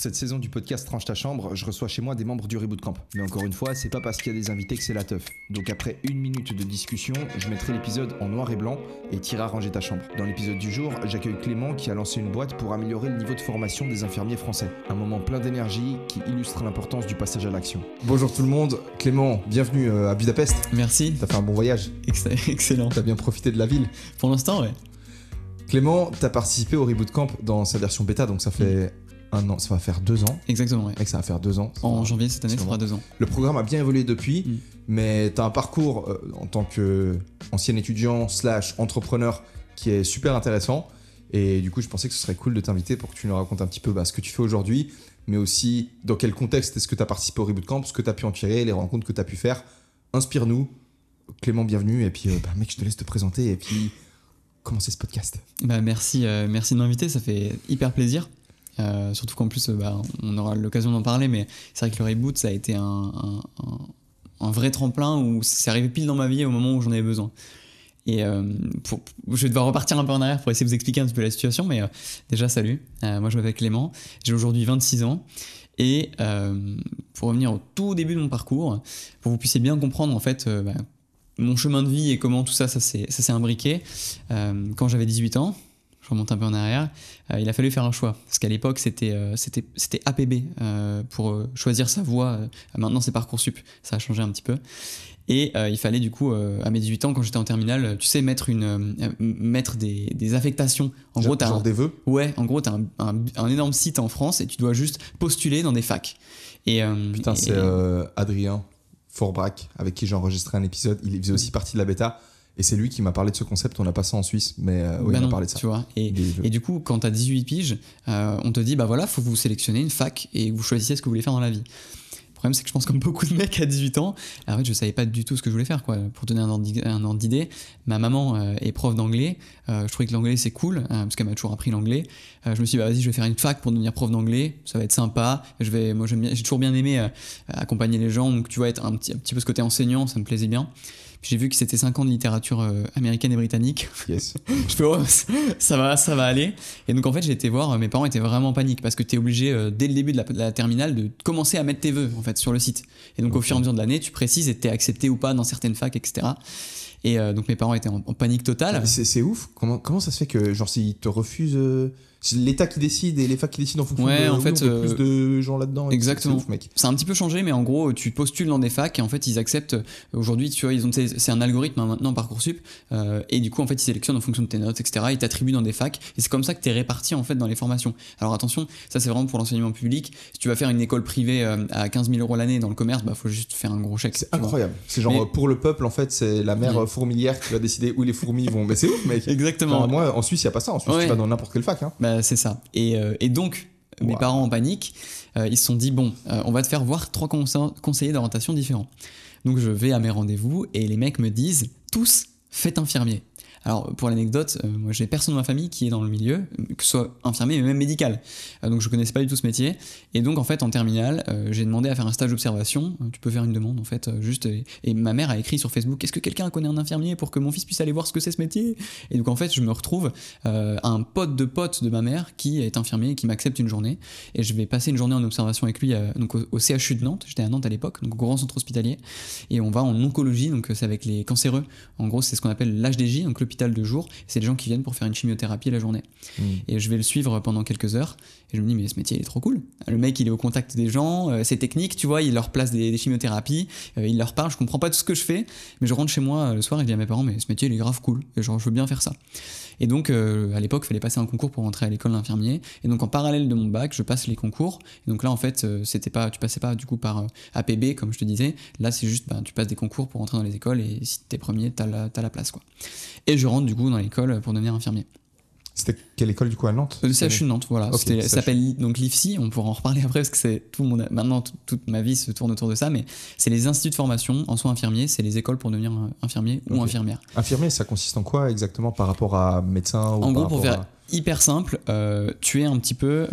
cette saison du podcast Tranche ta chambre, je reçois chez moi des membres du Reboot Camp. Mais encore une fois, c'est pas parce qu'il y a des invités que c'est la teuf. Donc après une minute de discussion, je mettrai l'épisode en noir et blanc et à ranger ta chambre. Dans l'épisode du jour, j'accueille Clément qui a lancé une boîte pour améliorer le niveau de formation des infirmiers français. Un moment plein d'énergie qui illustre l'importance du passage à l'action. Bonjour tout le monde, Clément, bienvenue euh, à Budapest. Merci. T'as fait un bon voyage. excellent. T'as bien profité de la ville. Pour l'instant, ouais. Clément, t'as participé au Reboot Camp dans sa version bêta, donc ça fait mm un an, ça va faire deux ans. Exactement, ça va faire deux ans. En janvier cette année, ça fera deux ans. Le programme a bien évolué depuis, mm. mais tu as un parcours euh, en tant qu'ancien euh, étudiant slash entrepreneur qui est super intéressant. Et du coup, je pensais que ce serait cool de t'inviter pour que tu nous racontes un petit peu bah, ce que tu fais aujourd'hui, mais aussi dans quel contexte est-ce que tu as participé au Reboot Camp, ce que tu as pu en tirer, les rencontres que tu as pu faire. Inspire-nous. Clément, bienvenue. Et puis, euh, bah, mec, je te laisse te présenter et puis commencer ce podcast. Bah, merci, merci de m'inviter, ça fait hyper plaisir. Euh, surtout qu'en plus, euh, bah, on aura l'occasion d'en parler, mais c'est vrai que le reboot, ça a été un, vrai tremplin où c'est arrivé pile dans ma vie au moment où j'en avais besoin. Et euh, je vais devoir repartir un peu en arrière pour essayer de vous expliquer un petit peu la situation, mais déjà, salut. moi, je m'appelle Clément, j'ai aujourd'hui 26 ans. Et pour revenir au tout début de mon parcours, pour que vous puissiez bien comprendre en fait bah, mon chemin de vie et comment tout ça, ça s'est imbriqué, quand j'avais 18 ans, je remonte un peu en arrière, euh, il a fallu faire un choix. Parce qu'à l'époque, c'était euh, c'était APB euh, pour choisir sa voie. maintenant, c'est Parcoursup. Ça a changé un petit peu. Et il fallait du coup, à mes 18 ans, quand j'étais en terminale, tu sais, mettre, une, mettre des, affectations. En genre, gros, des vœux Ouais, en gros, tu as un, énorme site en France et tu dois juste postuler dans des facs. Et, Putain, c'est Adrien Forbrac, avec qui j'ai enregistré un épisode. Il faisait aussi partie de la bêta. Et c'est lui qui m'a parlé de ce concept. On n'a pas ça en Suisse, mais euh, oui, bah on a parlé de ça. Et, du coup, quand tu as 18 piges, euh, on te dit bah voilà, faut vous sélectionner une fac et vous choisissez ce que vous voulez faire dans la vie. Le problème, c'est que je pense comme beaucoup de mecs à 18 ans, en fait, je savais pas du tout ce que je voulais faire. Quoi. Pour donner un ordre d'idée, ma maman euh, est prof d'anglais. je trouvais que l'anglais c'est cool parce qu'elle m'a toujours appris l'anglais. je me suis dit bah vas-y, je vais faire une fac pour devenir prof d'anglais. Ça va être sympa. Je vais, moi j'ai toujours bien aimé accompagner les gens. Donc tu vois être un petit, un petit peu ce côté enseignant, ça me plaisait bien j'ai vu que c'était 5 ans de littérature euh, américaine et britannique. Yes. je fais, oh, ça va, ça va aller. Et donc en fait, j'ai été voir, euh, mes parents étaient vraiment en panique parce que tu es obligé, euh, dès le début de la, terminale, de commencer à mettre tes vœux en fait, sur le site. Et donc au fur et à mesure de l'année, tu précises et tu es accepté ou pas dans certaines facs, etc. Et donc mes parents étaient en, panique totale. Ah, c'est ouf. Comment, comment ça se fait que, genre, s'ils te refusent c'est l'État qui décide et les facs qui décident en fonction ouais, de en fait, plus euh, de gens là-dedans. Exactement. C'est, mec. c'est un petit peu changé, mais en gros, tu postules dans des facs et en fait, ils acceptent. Euh, aujourd'hui, tu vois, ils ont c'est un algorithme hein, maintenant Parcoursup euh, et du coup, en fait, ils sélectionnent en fonction de tes notes, etc. Ils t'attribuent dans des facs et c'est comme ça que t'es réparti en fait dans les formations. Alors attention, ça c'est vraiment pour l'enseignement public. Si tu vas faire une école privée euh, à 15 000 euros l'année dans le commerce, bah faut juste faire un gros chèque. C'est incroyable. C'est genre pour le peuple, en fait, c'est la mère fourmilière qui va décider où les fourmis vont. Mais c'est ouf, mec. Exactement. moi, en Suisse, il y a pas ça. En Suisse, tu vas dans n'importe quelle fac. Hein. Bah, euh, c'est ça. Et, euh, donc, mes parents en panique, euh, ils se sont dit bon, on va te faire voir trois conseillers d'orientation différents. Donc je vais à mes rendez-vous et les mecs me disent tous faites infirmier. Alors pour l'anecdote, euh, moi j'ai personne dans ma famille qui est dans le milieu, que ce soit infirmier mais même médical. Euh, donc je connaissais pas du tout ce métier. Et donc en fait en terminale, euh, j'ai demandé à faire un stage d'observation. Tu peux faire une demande en fait, juste. Et, ma mère a écrit sur Facebook Est-ce que quelqu'un connaît un infirmier pour que mon fils puisse aller voir ce que c'est ce métier Et donc en fait je me retrouve à un pote de pote de ma mère qui est infirmier et qui m'accepte une journée. Et je vais passer une journée en observation avec lui donc au, au, CHU de Nantes. J'étais à Nantes à l'époque, donc au grand centre hospitalier. Et on va en oncologie, donc c'est avec les cancéreux. En gros c'est ce qu'on appelle l'HDJ, donc le de jour. C'est des gens qui viennent pour faire une chimiothérapie la journée. Mmh. Et je vais le suivre pendant quelques heures. Et je me dis, mais ce métier, il est trop cool. Le mec, il est au contact des gens, euh, c'est technique, tu vois, il leur place des, chimiothérapies, euh, il leur parle, je comprends pas tout ce que je fais, mais je rentre chez moi euh, le soir et je dis à mes parents, mais ce métier, il est grave cool. Et genre, je veux bien faire ça. Et donc, euh, à l'époque, il fallait passer un concours pour rentrer à l'école d'infirmier. Et donc, en parallèle de mon bac, je passe les concours. Et donc là, en fait, euh, c'était pas, tu passais pas du coup par euh, APB, comme je te disais. Là, c'est juste, ben, tu passes des concours pour rentrer dans les écoles et si t'es premier, t'as as la place, quoi. Et je rentre du coup dans l'école pour devenir infirmier. C'était quelle école du coup à Nantes Le euh, CHU Nantes, voilà. ça s'appelle donc l'IFSI, on pourra en reparler après parce que c'est tout mon maintenant, toute ma vie se tourne autour de ça, mais c'est les instituts de formation en soins infirmiers, c'est les écoles pour devenir euh, infirmier ou infirmière. Infirmier, ça consiste en quoi exactement par rapport à médecin ou En gros, pour faire hyper simple, euh, tu es un petit peu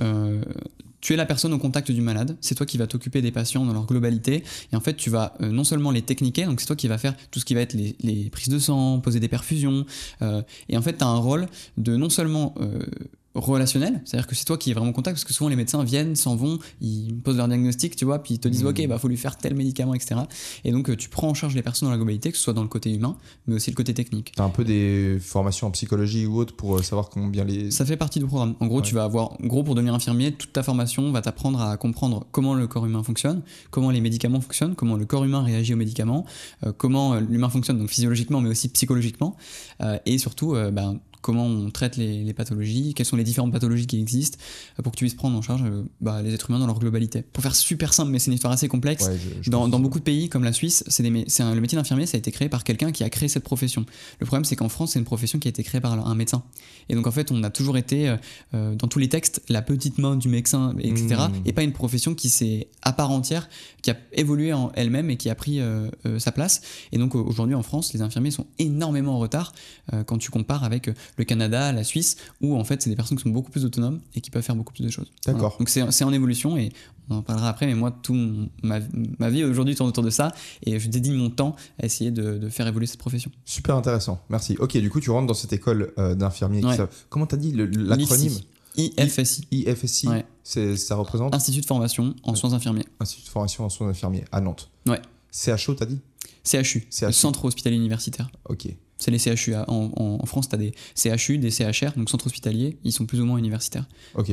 tu es la personne au contact du malade, c'est toi qui vas t'occuper des patients dans leur globalité, et en fait tu vas euh, non seulement les techniquer, donc c'est toi qui vas faire tout ce qui va être les, prises de sang, poser des perfusions, euh, et en fait tu as un rôle de non seulement euh, relationnel, c'est-à-dire que c'est toi qui es vraiment en contact, parce que souvent les médecins viennent, s'en vont, ils posent leur diagnostic, tu vois, puis ils te disent, hmm. ok, bah faut lui faire tel médicament, etc. Et donc euh, tu prends en charge les personnes dans la globalité, que ce soit dans le côté humain, mais aussi le côté technique. T'as un peu des formations en psychologie ou autre pour euh, savoir combien les. Ça fait partie du programme. En gros, tu vas avoir, gros, pour devenir infirmier, toute ta formation va t'apprendre à comprendre comment le corps humain fonctionne, comment les médicaments fonctionnent, comment le corps humain réagit aux médicaments, euh, comment l'humain fonctionne, donc physiologiquement, mais aussi psychologiquement, et surtout, ben, comment on traite les, pathologies, quelles sont les différentes pathologies qui existent, euh, pour que tu puisses prendre en charge euh, bah, les êtres humains dans leur globalité. Pour faire super simple, mais c'est une histoire assez complexe, dans, beaucoup de pays comme la Suisse, c'est le métier d'infirmier, ça a été créé par quelqu'un qui a créé cette profession. Le problème, c'est qu'en France, c'est une profession qui a été créée par un médecin. Et donc en fait, on a toujours été, euh, euh, dans tous les textes, la petite main du médecin, etc. Mmh. Et pas une profession qui s'est à part entière, qui a évolué en elle-même et qui a pris euh, sa place. Et donc aujourd'hui en France, les infirmiers sont énormément en retard quand tu compares avec le Canada, la Suisse, où en fait, c'est des personnes qui sont beaucoup plus autonomes et qui peuvent faire beaucoup plus de choses. D'accord. Donc c'est en évolution et on en parlera après, mais moi, tout ma, vie aujourd'hui tourne autour de ça et je dédie mon temps à essayer de, faire évoluer cette profession. Super intéressant, merci. Ok, du coup, tu rentres dans cette école euh, d'infirmiers. Comment t'as dit l'acronyme IFSI. IFSI, c'est, ça représente Institut de formation en soins infirmiers. Institut de formation en soins infirmiers à Nantes. Ouais. CHO, t'as dit CHU, Centre Hospitalier Universitaire. Ok. C'est les CHU. En, France, t'as des CHU, des CHR, donc Centre hospitaliers, ils sont plus ou moins universitaires. Ok.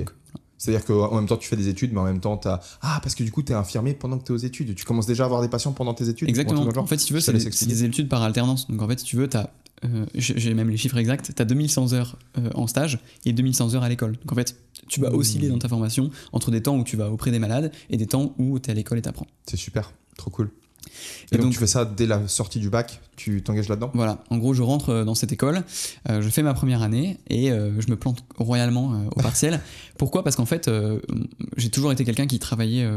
C'est-à-dire qu'en même temps, tu fais des études, mais en même temps, tu as. Ah, parce que du coup, tu es infirmier pendant que tu es aux études. Tu commences déjà à avoir des patients pendant tes études. Exactement. En fait, si tu veux, c'est des, études par alternance. Donc en fait, si tu veux, tu as. Euh, j'ai même les chiffres exacts. Tu as 2100 heures euh, en stage et 2100 heures à l'école. Donc en fait, tu vas osciller dans ta formation entre des temps où tu vas auprès des malades et des temps où tu es à l'école et apprends. C'est super. Trop cool. Et, donc, tu fais ça dès la sortie du bac, tu t'engages là-dedans Voilà, en gros je rentre euh, dans cette école, euh, je fais ma première année et euh, je me plante royalement au partiel. Pourquoi Parce qu'en fait j'ai toujours été quelqu'un qui travaillait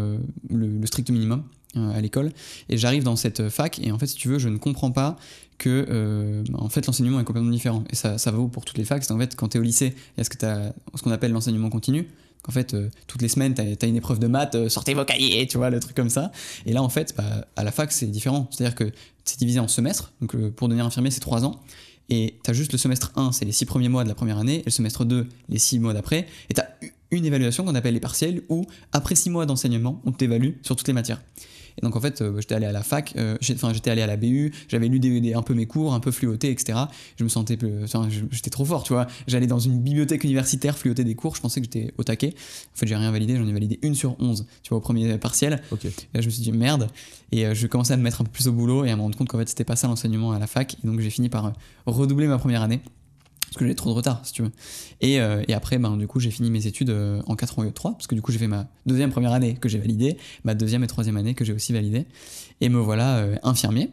le, strict minimum à l'école et j'arrive dans cette fac et en fait si tu veux je ne comprends pas que en fait l'enseignement est complètement différent et ça, ça vaut pour toutes les facs c'est en fait quand tu es au lycée il y a ce que as, ce qu'on appelle l'enseignement continu en fait, euh, toutes les semaines, tu as, une épreuve de maths, euh, sortez vos cahiers, tu vois, le truc comme ça. Et là, en fait, bah, à la fac, c'est différent. C'est-à-dire que c'est divisé en semestres. Donc, euh, pour devenir infirmier, c'est 3 ans. Et tu as juste le semestre 1, c'est les six premiers mois de la première année, et le semestre 2, les 6 mois d'après. Et tu as une évaluation qu'on appelle les partiels, où après six mois d'enseignement, on t'évalue sur toutes les matières. Et donc en fait, euh, j'étais allé à la fac, euh, enfin j'étais allé à la BU, j'avais lu des, un peu mes cours, un peu fluoté, etc. Je me sentais, enfin j'étais trop fort, tu vois. J'allais dans une bibliothèque universitaire fluoté des cours, je pensais que j'étais au taquet. En fait, j'ai rien validé, j'en ai validé une sur onze, tu vois, au premier partiel. Et là, je me suis dit merde. Et euh, je commençais à me mettre un peu plus au boulot et à me rendre compte qu'en fait, c'était pas ça l'enseignement à la fac. Et donc j'ai fini par redoubler ma première année parce que j'ai trop de retard, si tu veux. Et, euh, après, ben, du coup, j'ai fini mes études euh, en 4 ans et 3, parce que du coup, j'ai fait ma deuxième première année que j'ai validée, ma deuxième et troisième année que j'ai aussi validée, et me voilà euh, infirmier.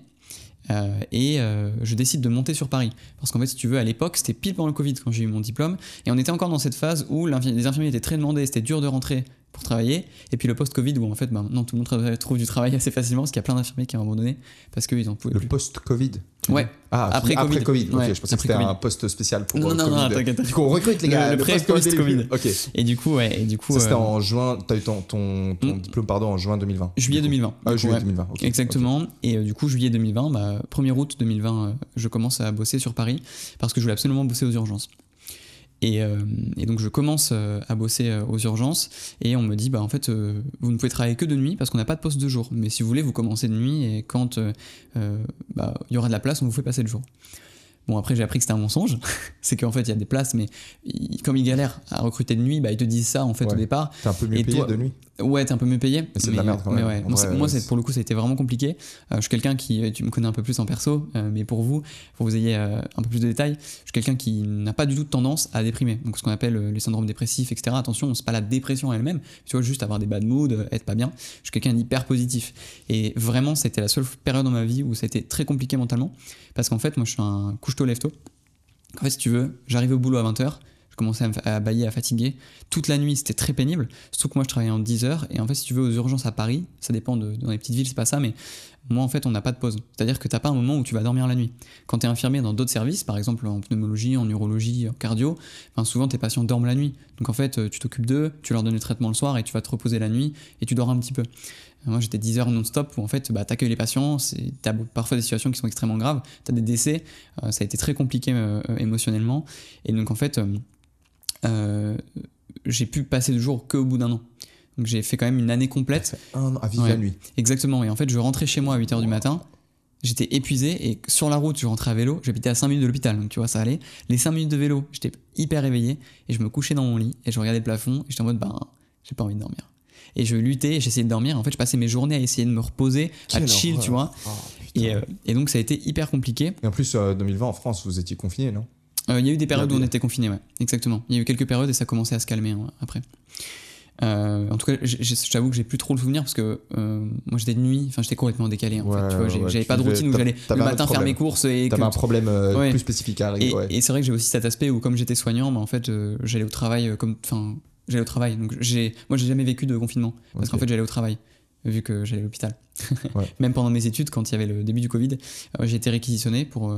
et je décide de monter sur Paris. Parce qu'en fait, si tu veux, à l'époque, c'était pile pendant le Covid quand j'ai eu mon diplôme. Et on était encore dans cette phase où les infirmiers étaient très demandés, c'était dur de rentrer pour travailler. Et puis le post-Covid où en fait ben, non tout le monde trouve du travail assez facilement parce qu'il y a plein d'infirmiers qui à un moment donné parce qu'ils en pouvaient le plus. Le post-Covid Ouais. Ah, après, après Covid. je pensais que c'était un poste spécial pour non, non, COVID. Non, non, du coup, on recrute les gars. Le, post covid Ok. Et du coup, ouais. Et du coup, ça, c'était euh, en juin. T'as eu ton, ton, hmm. diplôme, pardon, en juin 2020. Juillet 2020. Ah, juillet 2020. ok. Exactement. Et euh, du coup, juillet 2020, bah, 1er août 2020, euh, je commence à bosser sur Paris parce que je voulais absolument bosser aux urgences. Euh, et, donc je commence euh, à bosser euh, aux urgences et on me dit bah en fait vous ne pouvez travailler que de nuit parce qu'on n'a pas de poste de jour. Mais si vous voulez vous commencez de nuit et quand bah, il y aura de la place on vous fait passer le jour. Bon, après, j'ai appris que c'était un mensonge. c'est qu'en fait, il y a des places, mais comme ils galèrent à recruter de nuit, bah, ils te disent ça en fait au départ. T'es un peu mieux payé de nuit Ouais, t'es un peu mieux payé. c'est la merde quand moi, c'est, pour le coup, ça a été vraiment compliqué. Euh, je suis quelqu'un qui. Euh, tu me connais un peu plus en perso, euh, mais pour vous, pour que vous ayez un peu plus de détails, je suis quelqu'un qui n'a pas du tout de tendance à déprimer. Donc, ce qu'on appelle les syndromes dépressifs, etc. Attention, c'est pas la dépression elle-même. Tu vois, juste avoir des bad moods, être pas bien. Je suis quelqu'un d'hyper positif. Et vraiment, c'était la seule période dans ma vie où ça a été très compliqué mentalement. Parce qu'en fait, moi, je suis un je lève tôt, En fait, si tu veux, j'arrivais au boulot à 20h, je commençais à, bailler, à fatiguer. Toute la nuit, c'était très pénible. Surtout que moi, je travaillais en 10 h Et en fait, si tu veux, aux urgences à Paris, ça dépend de, dans les petites villes, c'est pas ça, mais moi en fait on n'a pas de pause. C'est-à-dire que t'as pas un moment où tu vas dormir la nuit. Quand tu es infirmier dans d'autres services, par exemple en pneumologie, en neurologie, en cardio, ben, souvent tes patients dorment la nuit. Donc en fait euh, tu t'occupes d'eux, tu leur donnes le traitement le soir et tu vas te reposer la nuit et tu dors un petit peu. Euh, moi j'étais 10 heures non-stop où en fait bah, t'accueilles les patients, t'as parfois des situations qui sont extrêmement graves, t'as des décès, euh, ça a été très compliqué émotionnellement. Et donc en fait j'ai pu passer le jour qu'au bout d'un an. Donc j'ai fait quand même une année complète. Un à ah, vivre la nuit. Exactement. Et en fait, je rentrais chez moi à 8h du matin. J'étais épuisé et sur la route, je rentrais à vélo. J'habitais à 5 minutes de l'hôpital, donc tu vois, ça allait. Les 5 minutes de vélo, j'étais hyper éveillé et je me couchais dans mon lit et je regardais le plafond et j'étais en mode, ben, j'ai pas envie de dormir. Et je luttais et j'essayais de dormir. En fait, je passais mes journées à essayer de me reposer, à chill, tu vois. Oh, euh, et, donc, ça a été hyper compliqué. Et en plus, 2020 euh, en France, vous étiez confiné, non euh, il y a eu des périodes où on était confiné, ouais, exactement. Il y a eu quelques périodes et ça commençait à se calmer après. Euh, en tout cas, j'avoue que j'ai plus trop le souvenir parce que euh, moi j'étais de nuit, enfin j'étais complètement décalé. En fait, tu vois, j'avais pas de routine où j'allais le matin faire mes courses et. T'avais un problème euh, plus spécifique à arriver. Et, c'est vrai que j'ai aussi cet aspect où comme j'étais soignant, mais bah, en fait j'allais au travail comme, enfin j'allais au travail. Donc j'ai, moi j'ai jamais vécu de confinement parce qu'en fait j'allais au travail vu que j'allais à l'hôpital. Même pendant mes études, quand il y avait le début du Covid, j'ai été réquisitionné pour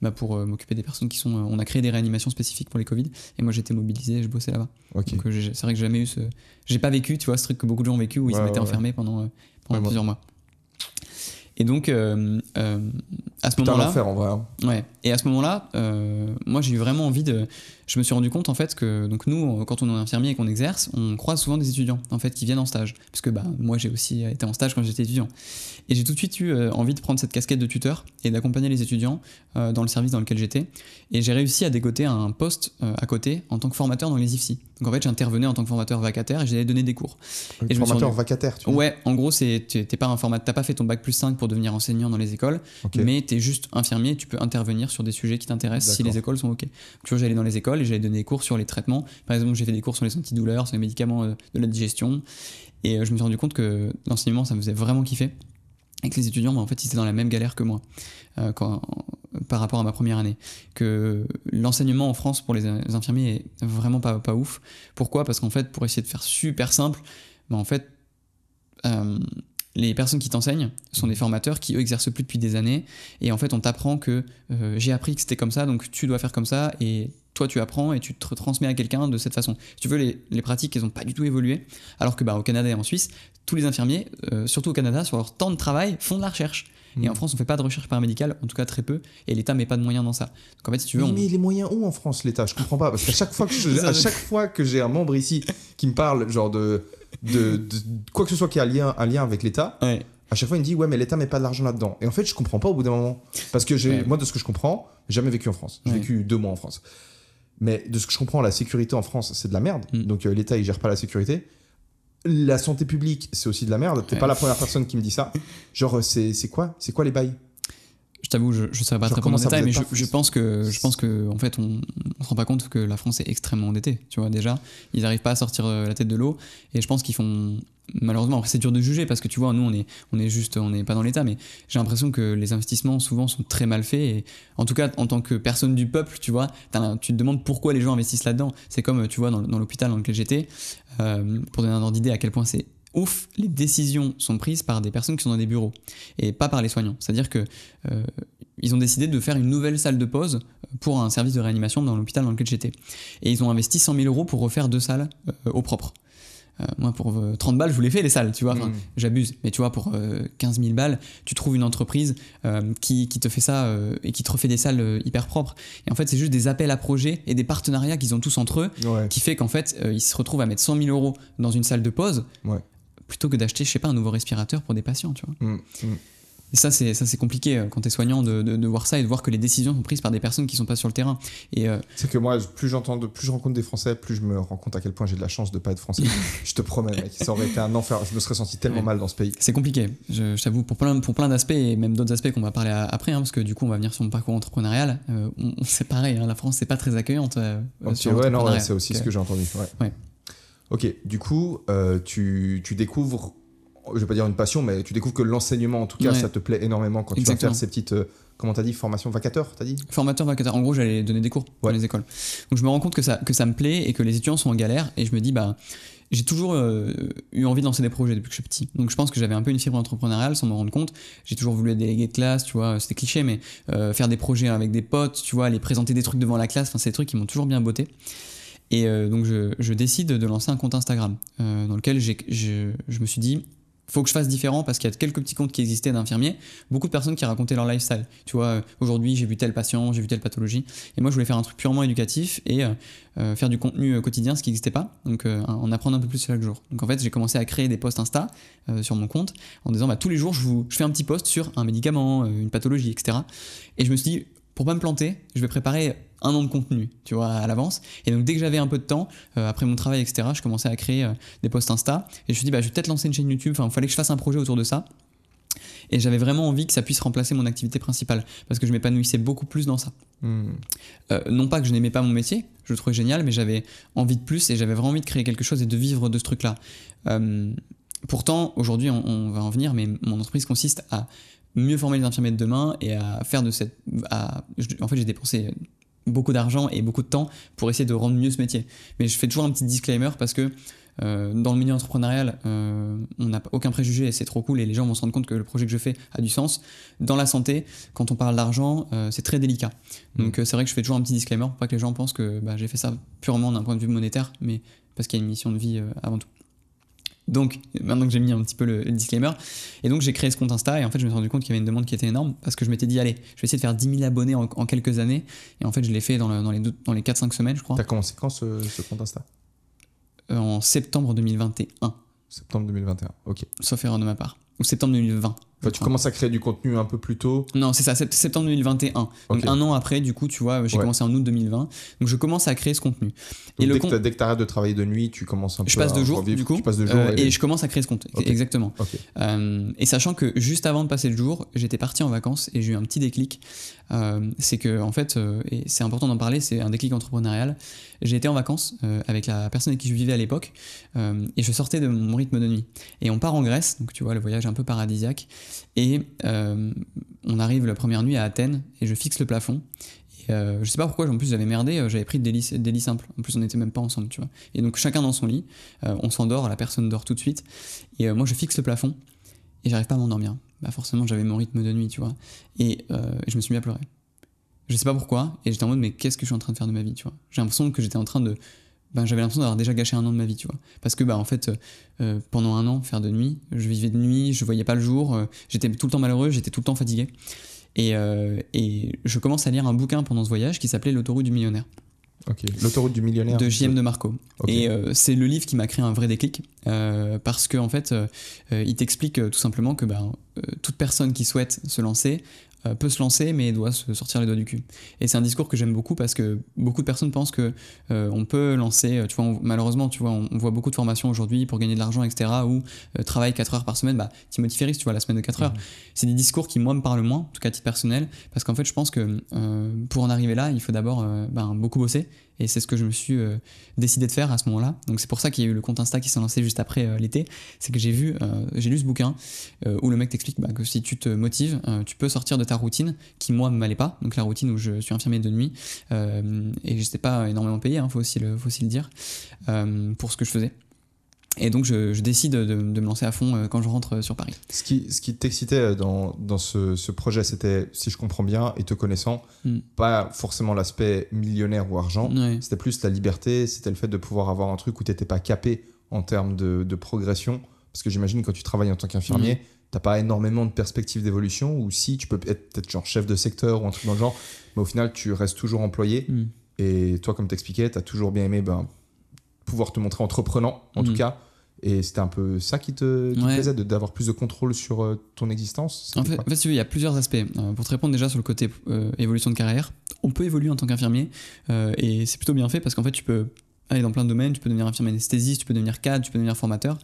bah, pour euh, m'occuper des personnes qui sont. Euh, on a créé des réanimations spécifiques pour les Covid, et moi j'étais mobilisé, je bossais là-bas. Donc euh, c'est vrai que j'ai jamais eu ce. J'ai pas vécu, tu vois, ce truc que beaucoup de gens ont vécu où ils se mettaient enfermés pendant, pendant plusieurs mois. Et donc, euh, euh, à ce moment-là. en vrai. Hein. Ouais. Et à ce moment-là, euh, moi, j'ai eu vraiment envie de. Je me suis rendu compte, en fait, que donc nous, quand on est infirmier et qu'on exerce, on croise souvent des étudiants, en fait, qui viennent en stage. Parce que bah, moi, j'ai aussi été en stage quand j'étais étudiant. Et j'ai tout de suite eu envie de prendre cette casquette de tuteur et d'accompagner les étudiants dans le service dans lequel j'étais. Et j'ai réussi à dégoter un poste à côté en tant que formateur dans les IFSI. Donc en fait, j'intervenais en tant que formateur vacataire et j'allais donner des cours. Et formateur vacataire, tu Ouais, en gros, t'es pas un t'as pas fait ton bac plus 5 pour devenir enseignant dans les écoles, mais t'es juste infirmier, tu peux intervenir sur des sujets qui t'intéressent si les écoles sont OK. Donc, tu vois, j'allais dans les écoles et j'allais donner des cours sur les traitements. Par exemple, j'ai fait des cours sur les antidouleurs, sur les médicaments euh, de la digestion. Et euh, je me suis rendu compte que l'enseignement, ça me faisait vraiment kiffer et les étudiants, bah, en fait, ils étaient dans la même galère que moi euh, par rapport à ma première année. Que l'enseignement en France pour les, infirmiers est vraiment pas, pas ouf. Pourquoi Parce qu'en fait, pour essayer de faire super simple, mais bah, en fait, euh, les personnes qui t'enseignent sont des formateurs qui, eux, exercent plus depuis des années. Et en fait, on t'apprend que euh, j'ai appris que c'était comme ça, donc tu dois faire comme ça, et Soit tu apprends et tu te transmets à quelqu'un de cette façon. Si tu veux, les, pratiques, elles n'ont pas du tout évolué, alors que bah, au Canada et en Suisse, tous les infirmiers, euh, surtout au Canada, sur leur temps de travail, font de la recherche. Et hmm. en France, on ne fait pas de recherche paramédicale, en tout cas très peu, et l'État met pas de moyens dans ça. Donc en fait, si tu veux. Mais, on... les moyens où en France, l'État Je comprends pas, parce qu'à chaque fois que j'ai un membre ici qui me parle, genre de, de, quoi que ce soit qui a un lien, un lien avec l'État. à chaque fois il me dit ouais mais l'État met pas de l'argent là-dedans et en fait je comprends pas au bout d'un moment parce que j'ai moi de ce que je comprends jamais vécu en France j'ai vécu deux mois en France mais de ce que je comprends, la sécurité en France, c'est de la merde. Mm. Donc euh, l'État, il gère pas la sécurité. La santé publique, c'est aussi de la merde. T'es pas la première personne qui me dit ça. Genre, euh, c'est quoi C'est quoi les bails je t'avoue, je ne pas très comment en détail, mais je, pense que, je pense que, en fait, on ne se rend pas compte que la France est extrêmement endettée. Tu vois, déjà, ils n'arrivent pas à sortir euh, la tête de l'eau. Et je pense qu'ils font. Malheureusement, c'est dur de juger parce que tu vois, nous, on est, on est juste, on n'est pas dans l'État, mais j'ai l'impression que les investissements, souvent, sont très mal faits. Et en tout cas, en tant que personne du peuple, tu vois, tu te demandes pourquoi les gens investissent là-dedans. C'est comme, euh, tu vois, dans, l'hôpital dans lequel j'étais, euh, pour donner un ordre d'idée à quel point c'est ouf, les décisions sont prises par des personnes qui sont dans des bureaux et pas par les soignants. C'est-à-dire que euh, ils ont décidé de faire une nouvelle salle de pause euh, pour un service de réanimation dans l'hôpital dans lequel j'étais. Et ils ont investi 100 000 euros pour refaire deux salles euh, au propre. moi, pour 30 balles, je vous l'ai fait, les salles, tu vois. Mmh. J'abuse. Mais tu vois, pour 15 000 balles, tu trouves une entreprise qui, te fait ça et qui te refait des salles hyper propres. Et en fait, c'est juste des appels à projets et des partenariats qu'ils ont tous entre eux qui fait qu'en fait, ils se retrouvent à mettre 100 000 euros dans une salle de pause. Ouais plutôt que d'acheter, je sais pas, un nouveau respirateur pour des patients, tu vois. Mm, mm. Et ça, c'est ça, c'est compliqué euh, quand t'es soignant de, de, voir ça et de voir que les décisions sont prises par des personnes qui sont pas sur le terrain. Et euh, c'est que moi, plus j'entends, plus je rencontre des Français, plus je me rends compte à quel point j'ai de la chance de pas être français. je te promets, mec, ça aurait été un enfer. Je me serais senti tellement mal dans ce pays. C'est compliqué. Je, t'avoue pour plein pour plein d'aspects et même d'autres aspects qu'on va parler après, hein, parce que du coup, on va venir sur mon parcours entrepreneurial. Euh, on, c'est pareil. Hein. la France, c'est pas très accueillante. ouais, non, c'est aussi ce que j'ai entendu. ouais. Ok, du coup, euh, tu, découvres, je vais pas dire une passion, mais tu découvres que l'enseignement, en tout cas, ça te plaît énormément quand tu vas faire ces petites, euh, comment t'as dit, formations vacateurs, t'as dit Formateur vacateur. En gros, j'allais donner des cours à dans les écoles. Donc je me rends compte que ça, me plaît et que les étudiants sont en galère et je me dis, bah, j'ai toujours euh, eu envie de lancer des projets depuis que je suis petit. Donc je pense que j'avais un peu une fibre entrepreneuriale sans m'en rendre compte. J'ai toujours voulu être délégué de classe, tu vois, c'était cliché, mais faire des projets avec des potes, tu vois, aller présenter des trucs devant la classe, enfin, c'est des trucs qui m'ont toujours bien botté. Et euh, donc je, décide de lancer un compte Instagram euh, dans lequel je, me suis dit faut que je fasse différent parce qu'il y a quelques petits comptes qui existaient d'infirmiers, beaucoup de personnes qui racontaient leur lifestyle. Tu vois, euh, aujourd'hui j'ai vu tel patient, j'ai vu telle pathologie. Et moi je voulais faire un truc purement éducatif et faire du contenu quotidien, ce qui n'existait pas, donc en apprendre un peu plus chaque jour. Donc en fait j'ai commencé à créer des posts Insta sur mon compte en disant bah, tous les jours je, je fais un petit post sur un médicament, une pathologie, etc. Et je me suis dit pour pas me planter, je vais préparer un an de contenu, tu vois, à l'avance. Et donc dès que j'avais un peu de temps, euh, après mon travail, etc., je commençais à créer euh, des posts Insta. Et je me suis dit, bah, je vais peut-être lancer une chaîne YouTube, enfin, il fallait que je fasse un projet autour de ça. Et j'avais vraiment envie que ça puisse remplacer mon activité principale, parce que je m'épanouissais beaucoup plus dans ça. Hmm. Euh, non pas que je n'aimais pas mon métier, je le trouvais génial, mais j'avais envie de plus et j'avais vraiment envie de créer quelque chose et de vivre de ce truc-là. pourtant, aujourd'hui, on va en venir, mais mon entreprise consiste à mieux former les infirmiers de demain et à faire de cette. en fait, j'ai dépensé beaucoup d'argent et beaucoup de temps pour essayer de rendre mieux ce métier. Mais je fais toujours un petit disclaimer parce que euh, dans le milieu entrepreneurial, euh, on n'a aucun préjugé et c'est trop cool et les gens vont se rendre compte que le projet que je fais a du sens. Dans la santé, quand on parle d'argent, euh, c'est très délicat. Mm. Donc c'est vrai que je fais toujours un petit disclaimer pour pas que les gens pensent que bah, j'ai fait ça purement d'un point de vue monétaire, mais parce qu'il y a une mission de vie avant tout. Donc, maintenant que j'ai mis un petit peu le, disclaimer, et donc j'ai créé ce compte Insta, et en fait, je me suis rendu compte qu'il y avait une demande qui était énorme, parce que je m'étais dit, allez, je vais essayer de faire 10 000 abonnés en, quelques années, et en fait, je l'ai fait dans, les, dans 4-5 semaines, je crois. T'as commencé quand ce, compte Insta euh, En septembre 2021. Septembre 2021, ok. Sauf erreur de ma part. Ou septembre 2020 tu commences à créer du contenu un peu plus tôt. Non, c'est ça, septembre 2021. Donc un an après, du coup, tu vois, j'ai commencé en août 2020. Donc je commence à créer ce contenu. et dès, le que dès tu arrêtes de travailler de nuit, tu commences un je peu passe à de jour, du coup, euh, et, je commence à créer ce contenu. Exactement. Euh, et sachant que juste avant de passer le jour, j'étais parti en vacances et j'ai eu un petit déclic. Euh, c'est que, en fait, euh, et c'est important d'en parler, c'est un déclic entrepreneurial. J'ai été en vacances euh, avec la personne avec qui je vivais à l'époque, et je sortais de mon rythme de nuit. Et on part en Grèce, donc tu vois, le voyage un peu paradisiaque, et on arrive la première nuit à Athènes, et je fixe le plafond, et je sais pas pourquoi, en plus j'avais merdé, j'avais pris des lits, simples. En plus on n'était même pas ensemble, tu vois. Et donc chacun dans son lit, on s'endort, la personne dort tout de suite. Et moi je fixe le plafond et j'arrive pas à m'endormir. Bah, forcément j'avais mon rythme de nuit, tu vois. Euh, et, je me suis mis à pleurer. Je sais pas pourquoi, et j'étais en mode, mais qu'est-ce que je suis en train de faire de ma vie, tu vois. J'ai l'impression que j'étais en train de. ben j'avais l'impression d'avoir déjà gâché un an de ma vie, tu vois. Parce que, bah, en fait, euh, pendant un an, faire de nuit, je vivais de nuit, je voyais pas le jour, euh, j'étais tout le temps malheureux, j'étais tout le temps fatigué. Et, et je commence à lire un bouquin pendant ce voyage qui s'appelait L'autoroute du millionnaire. L'autoroute du millionnaire. De JM de Marco. Et euh, c'est le livre qui m'a créé un vrai déclic euh, parce qu'en en fait, euh, il t'explique tout simplement que ben, toute personne qui souhaite se lancer euh, peut se lancer mais doit se sortir les doigts du cul. Et c'est un discours que j'aime beaucoup parce que beaucoup de personnes pensent que euh, on peut lancer, euh, tu vois, malheureusement, tu vois, on, voit beaucoup de formations aujourd'hui pour gagner de l'argent, etc. Ou travailler 4 heures par semaine, bah, Timothy Ferris, tu vois, la semaine de 4 heures. Mmh. C'est des discours qui, moi, me parlent moins, en tout cas à titre personnel, parce qu'en fait, je pense que pour en arriver là, il faut d'abord ben, beaucoup bosser et c'est ce que je me suis euh, décidé de faire à ce moment-là. Donc c'est pour ça qu'il y a eu le compte Insta qui s'est lancé juste après euh, l'été. C'est que j'ai vu, euh, j'ai lu ce bouquin où le mec t'explique bah, que si tu te motives, tu peux sortir de ta routine qui moi m'allait pas. Donc la routine où je suis infirmier de nuit et je n'étais pas énormément payé, il hein, faut faut aussi le dire pour ce que je faisais. Et donc, je, décide de, me lancer à fond euh, quand je rentre euh, sur Paris. Ce qui, t'excitait euh, dans, ce, projet, c'était, si je comprends bien, et te connaissant, hmm. pas forcément l'aspect millionnaire ou argent, c'était plus la liberté, c'était le fait de pouvoir avoir un truc où tu n'étais pas capé en termes de, progression. Parce que j'imagine que quand tu travailles en tant qu'infirmier, tu hmm. t'as pas énormément de perspectives d'évolution, ou si tu peux être peut-être genre chef de secteur ou un truc dans le genre, mais au final, tu restes toujours employé. Hmm. Et toi, comme t'expliquais, as toujours bien aimé ben, pouvoir te montrer entreprenant, en tout mm. cas. Et c'était un peu ça qui te, qui plaisait, d'avoir plus de contrôle sur euh, ton existence En fait, en fait il y a plusieurs aspects. Euh, pour te répondre déjà sur le côté euh, évolution de carrière, on peut évoluer en tant qu'infirmier et c'est plutôt bien fait parce qu'en fait, tu peux aller dans plein de domaines, tu peux devenir infirmier anesthésiste, tu peux devenir cadre, tu peux devenir formateur.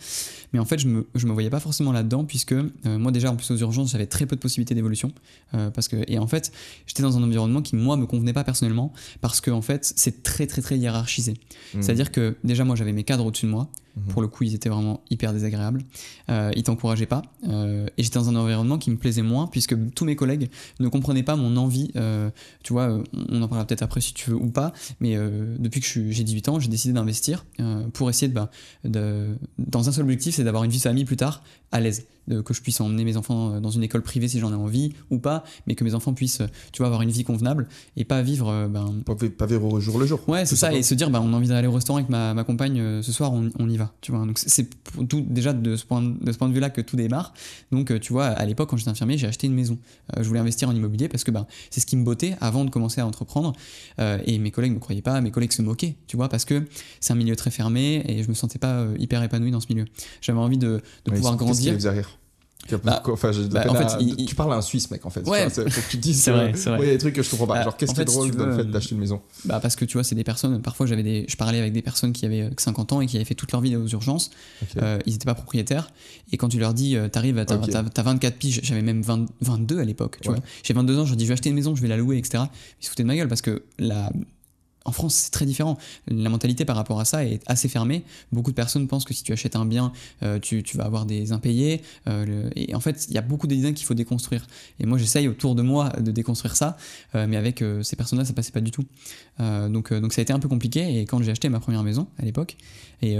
Mais en fait, je me, me voyais pas forcément là-dedans, puisque euh, moi, déjà, en plus aux urgences, j'avais très peu de possibilités d'évolution. Euh, parce que, et en fait, j'étais dans un environnement qui, moi, me convenait pas personnellement, parce que, en fait, c'est très, très, très hiérarchisé. Mmh. C'est-à-dire que, déjà, moi, j'avais mes cadres au-dessus de moi, Mhm. Pour le coup, ils étaient vraiment hyper désagréables. Euh, ils t'encourageaient pas. Euh, et j'étais dans un environnement qui me plaisait moins, puisque tous mes collègues ne comprenaient pas mon envie. Euh, tu vois, euh, on en parlera peut-être après si tu veux ou pas. Mais depuis que j'ai 18 ans, j'ai décidé d'investir pour essayer de, bah, de, Dans un seul objectif, c'est d'avoir une vie de famille plus tard à l'aise. Euh, que je puisse emmener mes enfants euh, dans une école privée si j'en ai envie ou pas, mais que mes enfants puissent, euh, tu vois, avoir une vie convenable et pas vivre. Ben, pas, vivre au jour le jour. Ouais, c'est ça, et se dire, ben, on a envie d'aller au restaurant avec ma, compagne ce soir, on, y va, tu vois. Donc c'est tout, déjà de ce point de, ce point de vue-là que tout démarre. Donc, tu vois, à l'époque, quand j'étais infirmier, j'ai acheté une maison. je voulais investir en immobilier parce que ben, c'est ce qui me bottait avant de commencer à entreprendre. et mes collègues ne me croyaient pas, mes collègues se moquaient, tu vois, parce que c'est un milieu très fermé et je me sentais pas hyper épanoui dans ce milieu. J'avais envie de, pouvoir grandir. Bah, bah, en fait, Tu parles à un Suisse, mec, en fait. Ouais. faut que tu dises. Euh, des trucs que je comprends pas. Bah, Genre, qu'est-ce qui est drôle dans le fait d'acheter une maison Bah, parce que tu vois, c'est des personnes. Parfois, j'avais des... je parlais avec des personnes qui avaient 50 euh, ans et qui avaient fait toute leur vie aux urgences. Euh, ils n'étaient pas propriétaires. Et quand tu leur dis, t'arrives, t'as, 24 piges, j'avais même 22 à l'époque, tu vois. J'ai 22 ans, je leur dis, je vais acheter une maison, je vais la louer, etc. Ils se foutaient de ma gueule parce que la, en France, c'est très différent. La mentalité par rapport à ça est assez fermée. Beaucoup de personnes pensent que si tu achètes un bien, euh, tu, vas avoir des impayés. Euh, et en fait, il y a beaucoup d'idées qu'il faut déconstruire. Et moi, j'essaye autour de moi de déconstruire ça, euh, mais avec ces personnes-là, ça passait pas du tout. donc, donc, ça a été un peu compliqué. Et quand j'ai acheté ma première maison à l'époque, et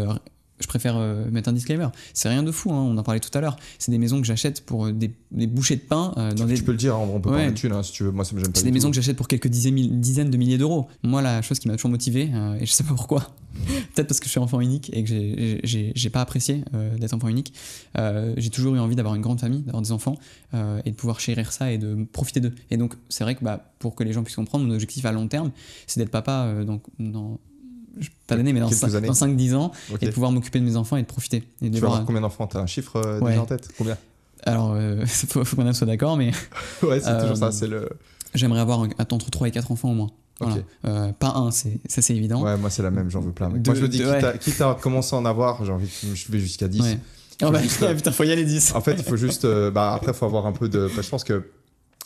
je préfère euh, mettre un disclaimer. C'est rien de fou, hein, on en parlait tout à l'heure. C'est des maisons que j'achète pour euh, des, bouchées de pain. Euh, dans tu, peux le dire, on peut pas parler de hein, si tu veux. Moi, ça me gêne pas. C'est des maisons que j'achète pour quelques dizaines, de milliers d'euros. Moi, la chose qui m'a toujours motivé, et je sais pas pourquoi, peut-être parce que je suis enfant unique et que j'ai pas apprécié d'être enfant unique, j'ai toujours eu envie d'avoir une grande famille, d'avoir des enfants et de pouvoir chérir ça et de profiter d'eux. Et donc, c'est vrai que bah, pour que les gens puissent comprendre, mon objectif à long terme, c'est d'être papa dans pas l'année, mais dans 5-10 ans, et pouvoir m'occuper de mes enfants et de profiter. tu vas avoir euh, combien d'enfants Tu as un chiffre euh, déjà en tête Combien Alors, il euh, faut, faut qu'on soit d'accord, mais. ouais, c'est toujours ça, euh, c'est le. J'aimerais avoir un, entre 3 et 4 enfants au moins. pas un, ça c'est évident. Ouais, moi c'est la même, j'en veux plein. moi je me dis, quitte, à, commencer à en avoir, j'ai envie je vais jusqu'à 10. Ah bah, putain, faut y aller 10. En fait, il faut juste. bah, après, faut avoir un peu de. je pense que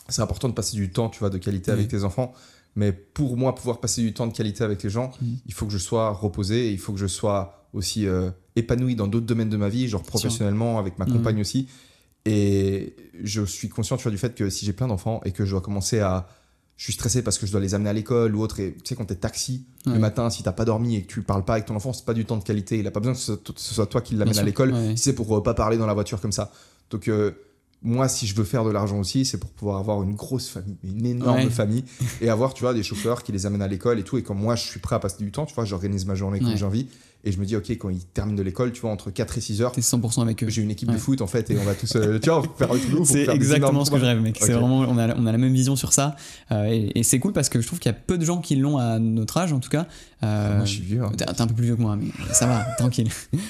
c'est important de passer du temps, tu vois, de qualité avec tes enfants. Mais pour moi, pouvoir passer du temps de qualité avec les gens, mm. il faut que je sois reposé, il faut que je sois aussi euh, épanoui dans d'autres domaines de ma vie, genre professionnellement, avec ma compagne mm. aussi. Et je suis conscient du fait que si j'ai plein d'enfants et que je dois commencer à. Je suis stressé parce que je dois les amener à l'école ou autre. Et tu sais, quand t'es taxi le matin, si t'as pas dormi et que tu parles pas avec ton enfant, c'est pas du temps de qualité. Il a pas besoin que ce soit toi qui l'amène à l'école. Si c'est pour euh, pas parler dans la voiture comme ça. Donc. Euh, moi, si je veux faire de l'argent aussi, c'est pour pouvoir avoir une grosse famille, une énorme famille, et avoir, tu vois, des chauffeurs qui les amènent à l'école et tout. Et quand moi, je suis prêt à passer du temps, tu vois, j'organise ma journée comme ouais. j'ai envie. Et je me dis, OK, quand ils terminent de l'école, tu vois, entre 4 et 6 heures. T'es 100% avec eux. J'ai une équipe de foot, en fait, et on va tous, euh, faire le tout. C'est exactement ce que je rêve, mec. C'est vraiment, on a, on a, la même vision sur ça. Euh, et, c'est cool parce que je trouve qu'il y a peu de gens qui l'ont à notre âge, en tout cas. Euh, ah, moi, je suis vieux. Hein. T'es un peu plus vieux que moi, mais ça va, tranquille.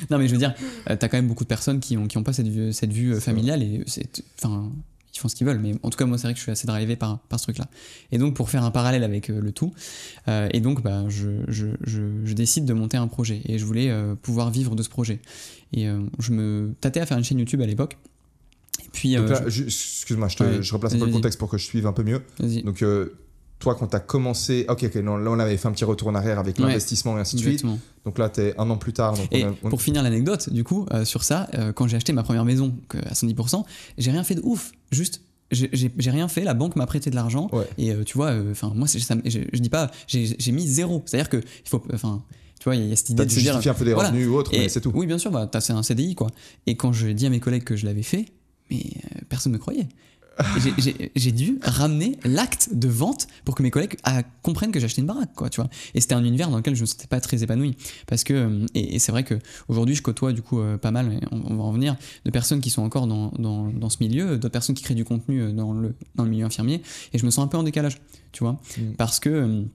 Non, mais je veux dire, t'as quand même beaucoup de personnes qui n'ont qui ont pas cette vue, cette vue familiale. Et c'est, enfin, font ce qu'ils veulent. Mais en tout cas, moi, c'est vrai que je suis assez drivé par, par ce truc-là. Et donc, pour faire un parallèle avec euh, le tout, euh, et donc, bah, je, je, je, décide de monter un projet. Et je voulais euh, pouvoir vivre de ce projet. Et je me tâtais à faire une chaîne YouTube à l'époque. puis. Excuse-moi, je, replace un peu le contexte pour que je suive un peu mieux. Donc, toi, quand tu as commencé, ok, non, là on avait fait un petit retour en arrière avec l'investissement et ainsi de suite. Donc là, tu es un an plus tard. et pour finir l'anecdote, du coup, euh, sur ça, euh, quand j'ai acheté ma première maison à 110%, j'ai rien fait de ouf. Juste, j'ai rien fait, la banque m'a prêté de l'argent. Et euh, tu vois, enfin, moi, je, dis pas, j'ai mis zéro. C'est-à-dire que, il faut, enfin, tu vois, il y a cette idée de se un peu des revenus ou autre, mais c'est tout. Oui, bien sûr, bah, c'est un CDI, quoi. Et quand je dis à mes collègues que je l'avais fait, mais personne ne me croyait. J'ai dû ramener l'acte de vente pour que mes collègues ah, comprennent que j'achetais une baraque, quoi, tu vois. Et c'était un univers dans lequel je ne me sentais pas très épanoui. Parce que, euh, et, c'est vrai qu'aujourd'hui, je côtoie du coup euh, pas mal, on, va en venir, de personnes qui sont encore dans, ce milieu, d'autres personnes qui créent du contenu euh, dans le, milieu infirmier, et je me sens un peu en décalage, tu vois. Mmh. Parce que.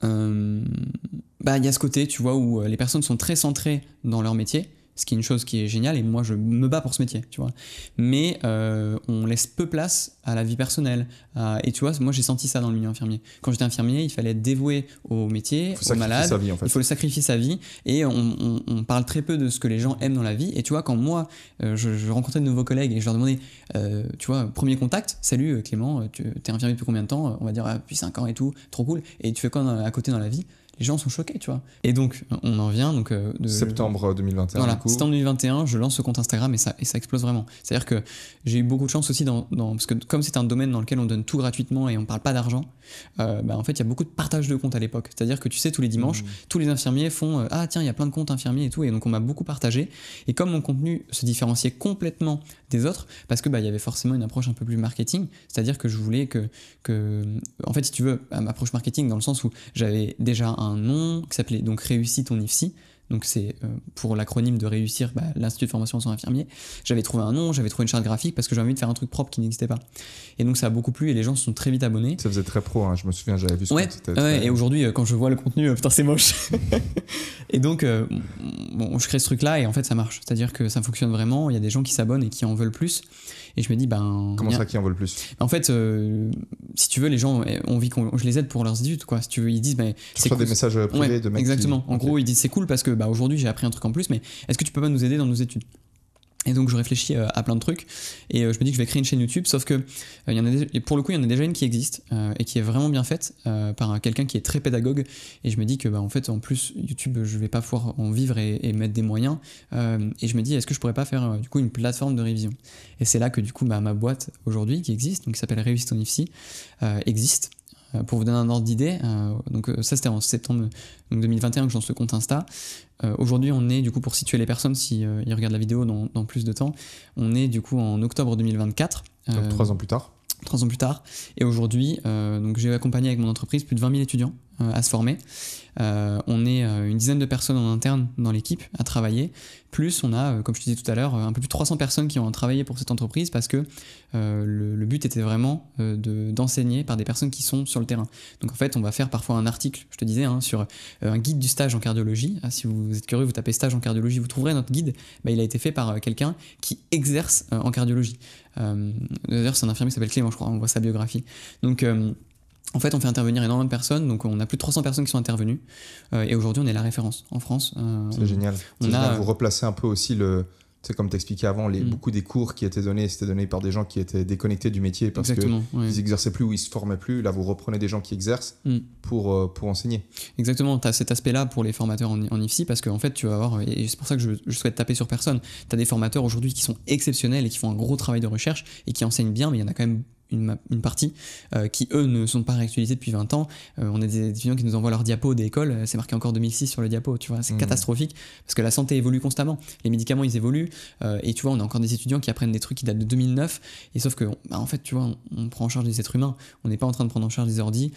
bah, il y a ce côté, tu vois, où les personnes sont très centrées dans leur métier, ce qui est une chose qui est géniale, et moi je me bats pour ce métier, tu vois. Mais euh, on laisse peu place à la vie personnelle. et tu vois, moi j'ai senti ça dans le milieu infirmier. Quand j'étais infirmier, il fallait être dévoué au métier, au malade, il faut le sacrifier sa vie, et on, parle très peu de ce que les gens aiment dans la vie. Et tu vois, quand moi euh, je, rencontrais de nouveaux collègues et je leur demandais, euh, tu vois, premier contact, salut Clément, tu t'es infirmier depuis combien de temps On va dire, ah, depuis 5 ans et tout, trop cool, et tu fais quoi à côté dans la vie les gens sont choqués, tu vois. Et donc, on en vient donc euh, de septembre 2021. Euh, voilà, du septembre 2021, je lance ce compte Instagram et ça et ça explose vraiment. C'est-à-dire que j'ai eu beaucoup de chance aussi dans, parce que comme c'est un domaine dans lequel on donne tout gratuitement et on parle pas d'argent, euh, bah, en fait, il y a beaucoup de partage de comptes à l'époque. C'est-à-dire que tu sais tous les dimanches, mmh. tous les infirmiers font ah tiens, il y a plein de comptes infirmiers et tout et donc on m'a beaucoup partagé et comme mon contenu se différenciait complètement des autres parce que bah il y avait forcément une approche un peu plus marketing, c'est-à-dire que je voulais que que en fait, si tu veux, ma approche marketing dans le sens où j'avais déjà un un nom qui s'appelait donc réussite ton IFSI. Donc c'est euh, pour l'acronyme de réussir bah, l'Institut de formation en soins infirmiers. J'avais trouvé un nom, j'avais trouvé une charte graphique parce que j'avais envie de faire un truc propre qui n'existait pas. Et donc ça a beaucoup plu et les gens se sont très vite abonnés. Ça faisait très pro, hein. je me souviens, j'avais vu ce ouais, Et aujourd'hui, euh, quand je vois le contenu, euh, putain, c'est moche. et donc, bon, je crée ce truc-là et en fait, ça marche. C'est-à-dire que ça fonctionne vraiment, il y a des gens qui s'abonnent et qui en veulent plus. Et je me dis, ben. Comment ça, qui en veut le plus ben, En fait, euh, si tu veux, les gens, eh, ont envie que je les aide pour leurs études, quoi. Si tu veux, ils disent, ben. C'est cool. des messages privés de mecs Exactement. En gros, ils disent, c'est cool parce que bah, aujourd'hui, j'ai appris un truc en plus, mais est-ce que tu peux pas nous aider dans nos études et donc je réfléchis euh, à plein de trucs et euh, je me dis que je vais créer une chaîne YouTube, sauf que euh, pour le coup il y en a déjà une qui existe et qui est vraiment bien faite par quelqu'un qui est très pédagogue et je me dis que bah, en fait en plus YouTube je vais pas pouvoir en vivre et, mettre des moyens et je me dis est-ce que je pourrais pas faire du coup une plateforme de révision et c'est là que du coup bah, ma boîte aujourd'hui qui existe donc qui s'appelle Réussite IFSI existe euh, pour vous donner un ordre d'idée, euh, donc euh, ça c'était en septembre 2021 que je ce compte Insta. Aujourd'hui, on est du coup pour situer les personnes si ils regardent la vidéo dans, plus de temps, on est du coup en octobre 2024. Donc trois ans plus tard. Trois ans plus tard. Et aujourd'hui, donc j'ai accompagné avec mon entreprise plus de 20 000 étudiants euh, à se former. Euh, on est euh, une dizaine de personnes en interne dans l'équipe à travailler. Plus on a, comme je te disais tout à l'heure, un peu plus de 300 personnes qui ont travaillé pour cette entreprise parce que le, but était vraiment d'enseigner par des personnes qui sont sur le terrain. Donc en fait, on va faire parfois un article, je te disais, hein, sur un guide du stage en cardiologie. Ah, si vous êtes curieux, vous tapez stage en cardiologie, vous trouverez notre guide. Bah, il a été fait par quelqu'un qui exerce en cardiologie. D'ailleurs, c'est un infirmier qui s'appelle Clément, je crois, on voit sa biographie. Donc en fait, on fait intervenir énormément de personnes, donc on a plus de 300 personnes qui sont intervenues, euh, et aujourd'hui on est la référence en France. Euh, c'est génial. On euh, Vous replacez un peu aussi le, c'est comme t'expliquais avant, les, mm. beaucoup des cours qui étaient donnés, c'était donné par des gens qui étaient déconnectés du métier parce qu'ils ils exerçaient plus ou ils se formaient plus. Là, vous reprenez des gens qui exercent mm. pour, pour enseigner. Exactement, tu as cet aspect-là pour les formateurs en, en IFSI parce que en fait, tu vas avoir, et c'est pour ça que je, je, souhaite taper sur personne, tu as des formateurs aujourd'hui qui sont exceptionnels et qui font un gros travail de recherche et qui enseignent bien, mais il y en a quand même une, partie, euh, qui eux ne sont pas réactualisés depuis 20 ans. Euh, on a des étudiants qui nous envoient leurs diapos écoles, euh, c'est marqué encore 2006 sur le diapo, tu vois, c'est mmh. catastrophique, parce que la santé évolue constamment, les médicaments ils évoluent, et tu vois, on a encore des étudiants qui apprennent des trucs qui datent de 2009, et sauf que, bah, en fait, tu vois, on, prend en charge des êtres humains, on n'est pas en train de prendre en charge des ordi,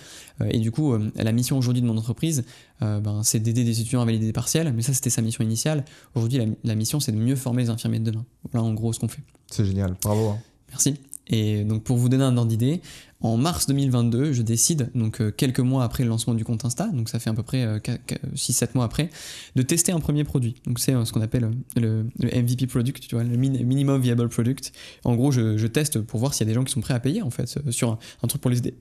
et du coup, la mission aujourd'hui de mon entreprise, ben, c'est d'aider des étudiants à valider des partiels, mais ça c'était sa mission initiale. Aujourd'hui, la, mission c'est de mieux former les infirmiers de demain. voilà en gros, ce qu'on fait. C'est génial, bravo. Hein. Merci. Et donc pour vous donner un ordre d'idée, en mars 2022, je décide, donc euh, quelques mois après le lancement du compte Insta, donc ça fait à peu près 6-7 euh, mois après, de tester un premier produit. Donc c'est euh, ce qu'on appelle le, MVP Product, tu vois, le Minimum Viable Product. En gros, je, teste pour voir s'il y a des gens qui sont prêts à payer en fait sur un, un truc pour les aider.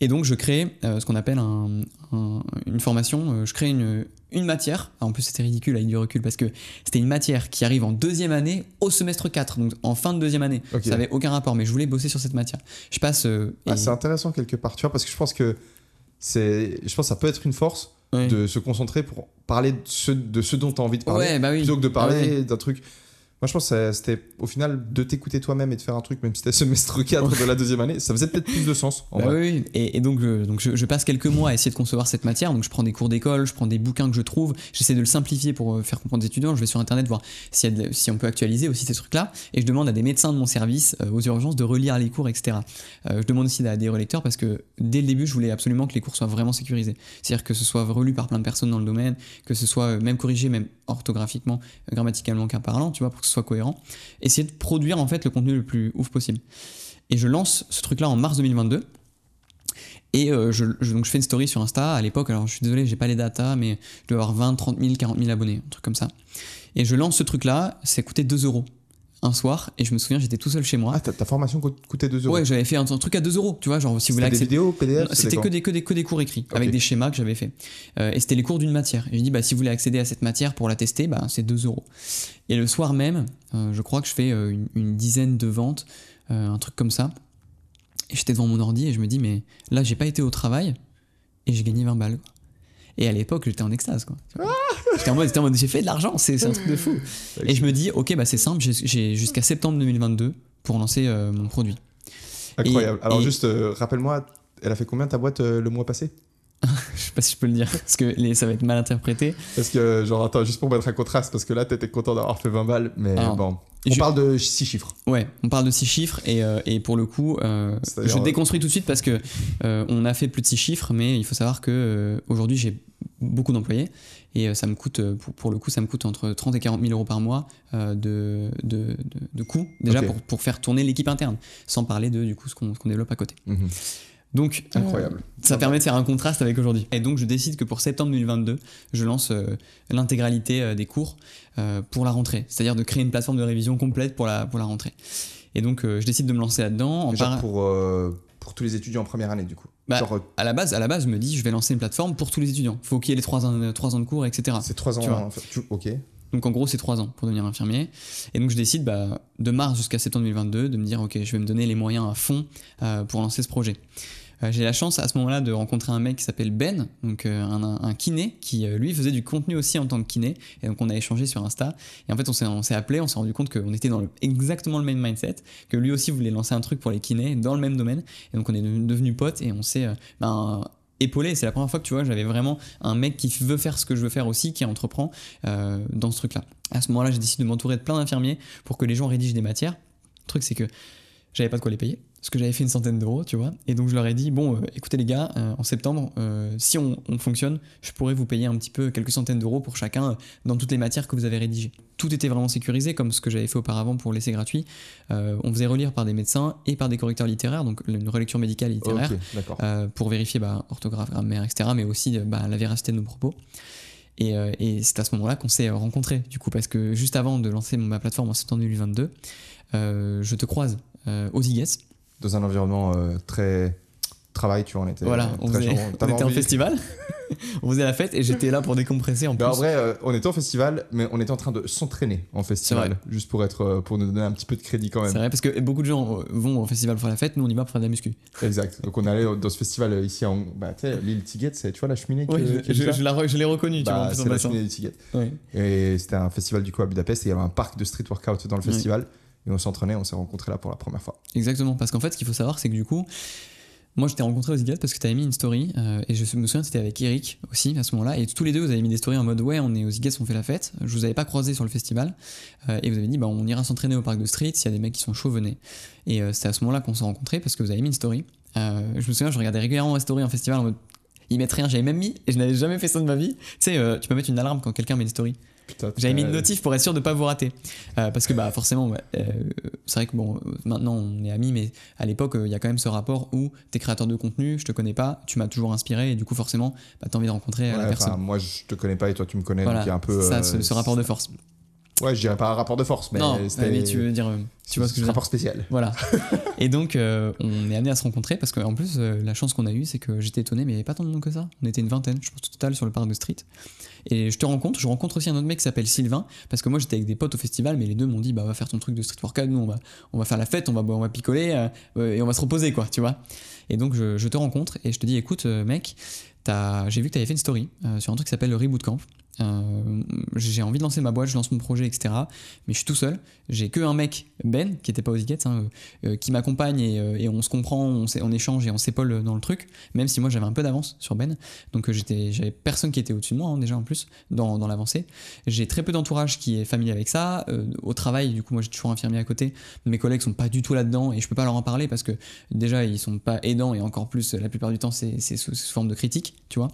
Et donc je crée euh, ce qu'on appelle une formation, euh, je crée une, une matière, ah, en plus c'était ridicule avec du recul parce que c'était une matière qui arrive en deuxième année au semestre 4, donc en fin de deuxième année. Ça n'avait aucun rapport, mais je voulais bosser sur cette matière. Je passe... Euh, ah, c'est intéressant quelque part, tu vois, parce que je pense que, c'est, je pense ça peut être une force de se concentrer pour parler de ce, de ce dont tu as envie de parler, bah plutôt que de parler ah d'un truc... Moi, je pense que c'était au final de t'écouter toi-même et de faire un truc, même si c'était semestre 4 de la deuxième année, ça faisait peut-être plus de sens. Bah oui, et, donc, donc je, passe quelques mois à essayer de concevoir cette matière. Donc, je prends des cours d'école, je prends des bouquins que je trouve, j'essaie de le simplifier pour euh, faire comprendre aux étudiants. Je vais sur internet voir si, on peut actualiser aussi ces trucs-là, et je demande à des médecins de mon service, euh, aux urgences, de relire les cours, etc. Euh, je demande aussi à des relecteurs parce que dès le début, je voulais absolument que les cours soient vraiment sécurisés, c'est-à-dire que ce soit relu par plein de personnes dans le domaine, que ce soit même corrigé, même orthographiquement, euh, grammaticalement qu'un parlant, tu vois, pour que ce soit cohérent. Essayer de produire en fait le contenu le plus ouf possible. Et je lance ce truc-là en mars 2022. Et euh, je, donc je fais une story sur Insta à l'époque, alors je suis désolé, j'ai pas les datas, mais je dois avoir 20, 30 000, 40 000 abonnés, un truc comme ça. Et je lance ce truc-là, c'est coûté 2 euros un soir et je me souviens j'étais tout seul chez moi. Ah, ta, formation coûtait 2 euros. Ouais, j'avais fait un, truc à 2 euros, tu vois, genre si vous voulez accéder. C'était PDF C'était que des, des, cours écrits avec des schémas que j'avais fait. Euh, et c'était les cours d'une matière. Et je dis bah si vous voulez accéder à cette matière pour la tester, bah c'est 2 euros. Et le soir même, euh, je crois que je fais euh, une, dizaine de ventes, un truc comme ça. Et j'étais devant mon ordi et je me dis mais là j'ai pas été au travail et j'ai gagné 20 balles. Et à l'époque, j'étais en extase, quoi. Ah j'étais en mode, j'ai fait de l'argent, c'est un truc de fou. Et je me dis, ok, bah c'est simple, j'ai jusqu'à septembre 2022 pour lancer euh, mon produit. Incroyable. Alors juste, euh, rappelle-moi, elle a fait combien ta boîte euh, le mois passé je sais pas si je peux le dire parce que ça va être mal interprété. Parce que, genre, attends, juste pour mettre un contraste, parce que là, t'étais content d'avoir fait 20 balles, mais ah. bon. On je... parle de 6 chiffres. Ouais, on parle de 6 chiffres et, et, pour le coup, je déconstruis tout de suite parce que on a fait plus de 6 chiffres, mais il faut savoir que aujourd'hui, j'ai beaucoup d'employés et euh, ça me coûte, euh, pour, le coup, ça me coûte entre 30 et 40 000 euros par mois euh, de, de, de, coûts déjà pour, pour, faire tourner l'équipe interne, sans parler de du coup ce qu'on développe à côté. Mhm. Donc, incroyable. ça permet de faire un contraste avec aujourd'hui. Et donc, je décide que pour septembre 2022, je lance l'intégralité des cours pour la rentrée, c'est-à-dire de créer une plateforme de révision complète pour la, pour la rentrée. Et donc, je décide de me lancer là-dedans. Par... Pour, pour tous les étudiants en première année, du coup. Bah, euh, à la base, à la base, je me dis, je vais lancer une plateforme pour tous les étudiants. Faut qu'il y ait les 3 euh, ans, de cours, etc. C'est trois ans, ok. Donc en gros, c'est 3 ans pour devenir infirmier. Et donc je décide bah, de mars jusqu'à septembre 2022 de me dire, ok, je vais me donner les moyens à fond euh, pour lancer ce projet. Euh, j'ai la chance à ce moment-là de rencontrer un mec qui s'appelle Ben, donc euh, un, kiné, qui euh, lui faisait du contenu aussi en tant que kiné. Et donc on a échangé sur Insta. Et en fait, on s'est appelé, on s'est rendu compte qu'on était dans exactement le même mindset, que lui aussi voulait lancer un truc pour les kinés dans le même domaine. Et donc on est devenu potes et on s'est ben, épaulé. C'est la première fois que tu vois, j'avais vraiment un mec qui veut faire ce que je veux faire aussi, qui entreprend dans ce truc-là. À ce moment-là, j'ai décidé de m'entourer de plein d'infirmiers pour que les gens rédigent des matières. Le truc, c'est que j'avais pas de quoi les payer parce que j'avais fait une centaine d'euros, tu vois. Et donc je leur ai dit, bon, euh, écoutez les gars, euh, en septembre, euh, si on, fonctionne, je pourrais vous payer un petit peu quelques centaines d'euros pour chacun dans toutes les matières que vous avez rédigées. Tout était vraiment sécurisé, comme ce que j'avais fait auparavant pour l'essai gratuit. on faisait relire par des médecins et par des correcteurs littéraires, donc une relecture médicale littéraire, pour vérifier bah, orthographe, grammaire, etc., mais aussi bah, la véracité de nos propos. Et, c'est à ce moment-là qu'on s'est rencontrés, du coup, parce que juste avant de lancer ma plateforme en septembre 2022, je te croise aux IGES dans un environnement euh, très travail, tu vois, on était, voilà, euh, on on était en festival, on faisait la fête et j'étais là pour décompresser en plus. En vrai, euh, on était en festival, mais on était en train de s'entraîner en festival, juste pour être, pour nous donner un petit peu de crédit quand même. C'est vrai, parce que beaucoup de gens vont au festival pour faire la fête, nous on y va pour faire de la muscu. Exact. Donc on allait dans ce festival ici en bah, l'île Tiguette, c'est tu vois la cheminée. que, je, je, l'ai reconnu tu bah, vois. C'est la cheminée de Et c'était un festival du coup à Budapest et il y avait un parc de street workout dans le festival et on s'entraînait, on s'est rencontrés là pour la première fois. Exactement, parce qu'en fait, ce qu'il faut savoir, c'est que du coup, moi, je t'ai rencontré aux Ziggurat parce que tu avais mis une story, euh, et je me souviens, c'était avec Eric aussi à ce moment-là, et tous les deux, vous avez mis des stories en mode ouais, on est aux Ziggurat, on fait la fête. Je vous avais pas croisé sur le festival, euh, et vous avez dit bah on ira s'entraîner au parc de Streets, s'il y a des mecs qui sont chauds, venez. Et euh, c'est à ce moment-là qu'on s'est rencontrés parce que vous avez mis une story. je me souviens, je regardais régulièrement la story en festival en mode ils mettent rien, j'avais même mis, et je n'avais jamais fait ça de ma vie. Tu sais, tu peux mettre une alarme quand quelqu'un met une story. J'avais mis une notif pour être sûr de ne pas vous rater. Euh, parce que bah forcément, euh, c'est vrai que bon, maintenant on est amis, mais à l'époque, euh, il y a quand même ce rapport où t'es créateur de contenu, je te connais pas, tu m'as toujours inspiré, et du coup forcément, bah, t'as envie de rencontrer la personne. Moi je te connais pas et toi tu me connais, donc il y a un peu... Ça, ce, rapport de force. Ouais, je dirais pas un rapport de force, mais non, mais tu veux dire, tu vois ce que je rapport spécial. Voilà. et donc, on est amené à se rencontrer parce qu'en plus, la chance qu'on a eue, c'est que j'étais étonné, mais il n'y avait pas tant de monde que ça. On était une vingtaine, je pense, au total sur le parc de Street. Et je te rencontre, je rencontre aussi un autre mec qui s'appelle Sylvain, parce que moi j'étais avec des potes au festival, mais les deux m'ont dit, bah va faire ton truc de street workout, nous on va, on va faire la fête, on va, on va picoler, euh, euh, et on va se reposer, quoi, tu vois. Et donc je, te rencontre et je te dis, écoute euh, mec, j'ai vu que tu avais fait une story sur un truc qui s'appelle le Reboot Camp. Euh, j'ai envie de lancer ma boîte, je lance mon projet, etc. Mais je suis tout seul. J'ai que un mec, Ben, qui n'était pas aux Iguettes, hein, euh, qui m'accompagne euh, et, on se comprend, on, échange et on s'épaule dans le truc. Même si moi j'avais un peu d'avance sur Ben, donc j'étais, j'avais personne qui était au-dessus de moi hein, déjà en plus dans, l'avancée. J'ai très peu d'entourage qui est familier avec ça. au travail, du coup, moi j'ai toujours infirmier à côté. Mes collègues sont pas du tout là-dedans et je peux pas leur en parler parce que déjà ils sont pas aidants et encore plus la plupart du temps c'est, sous, forme de critique, tu vois.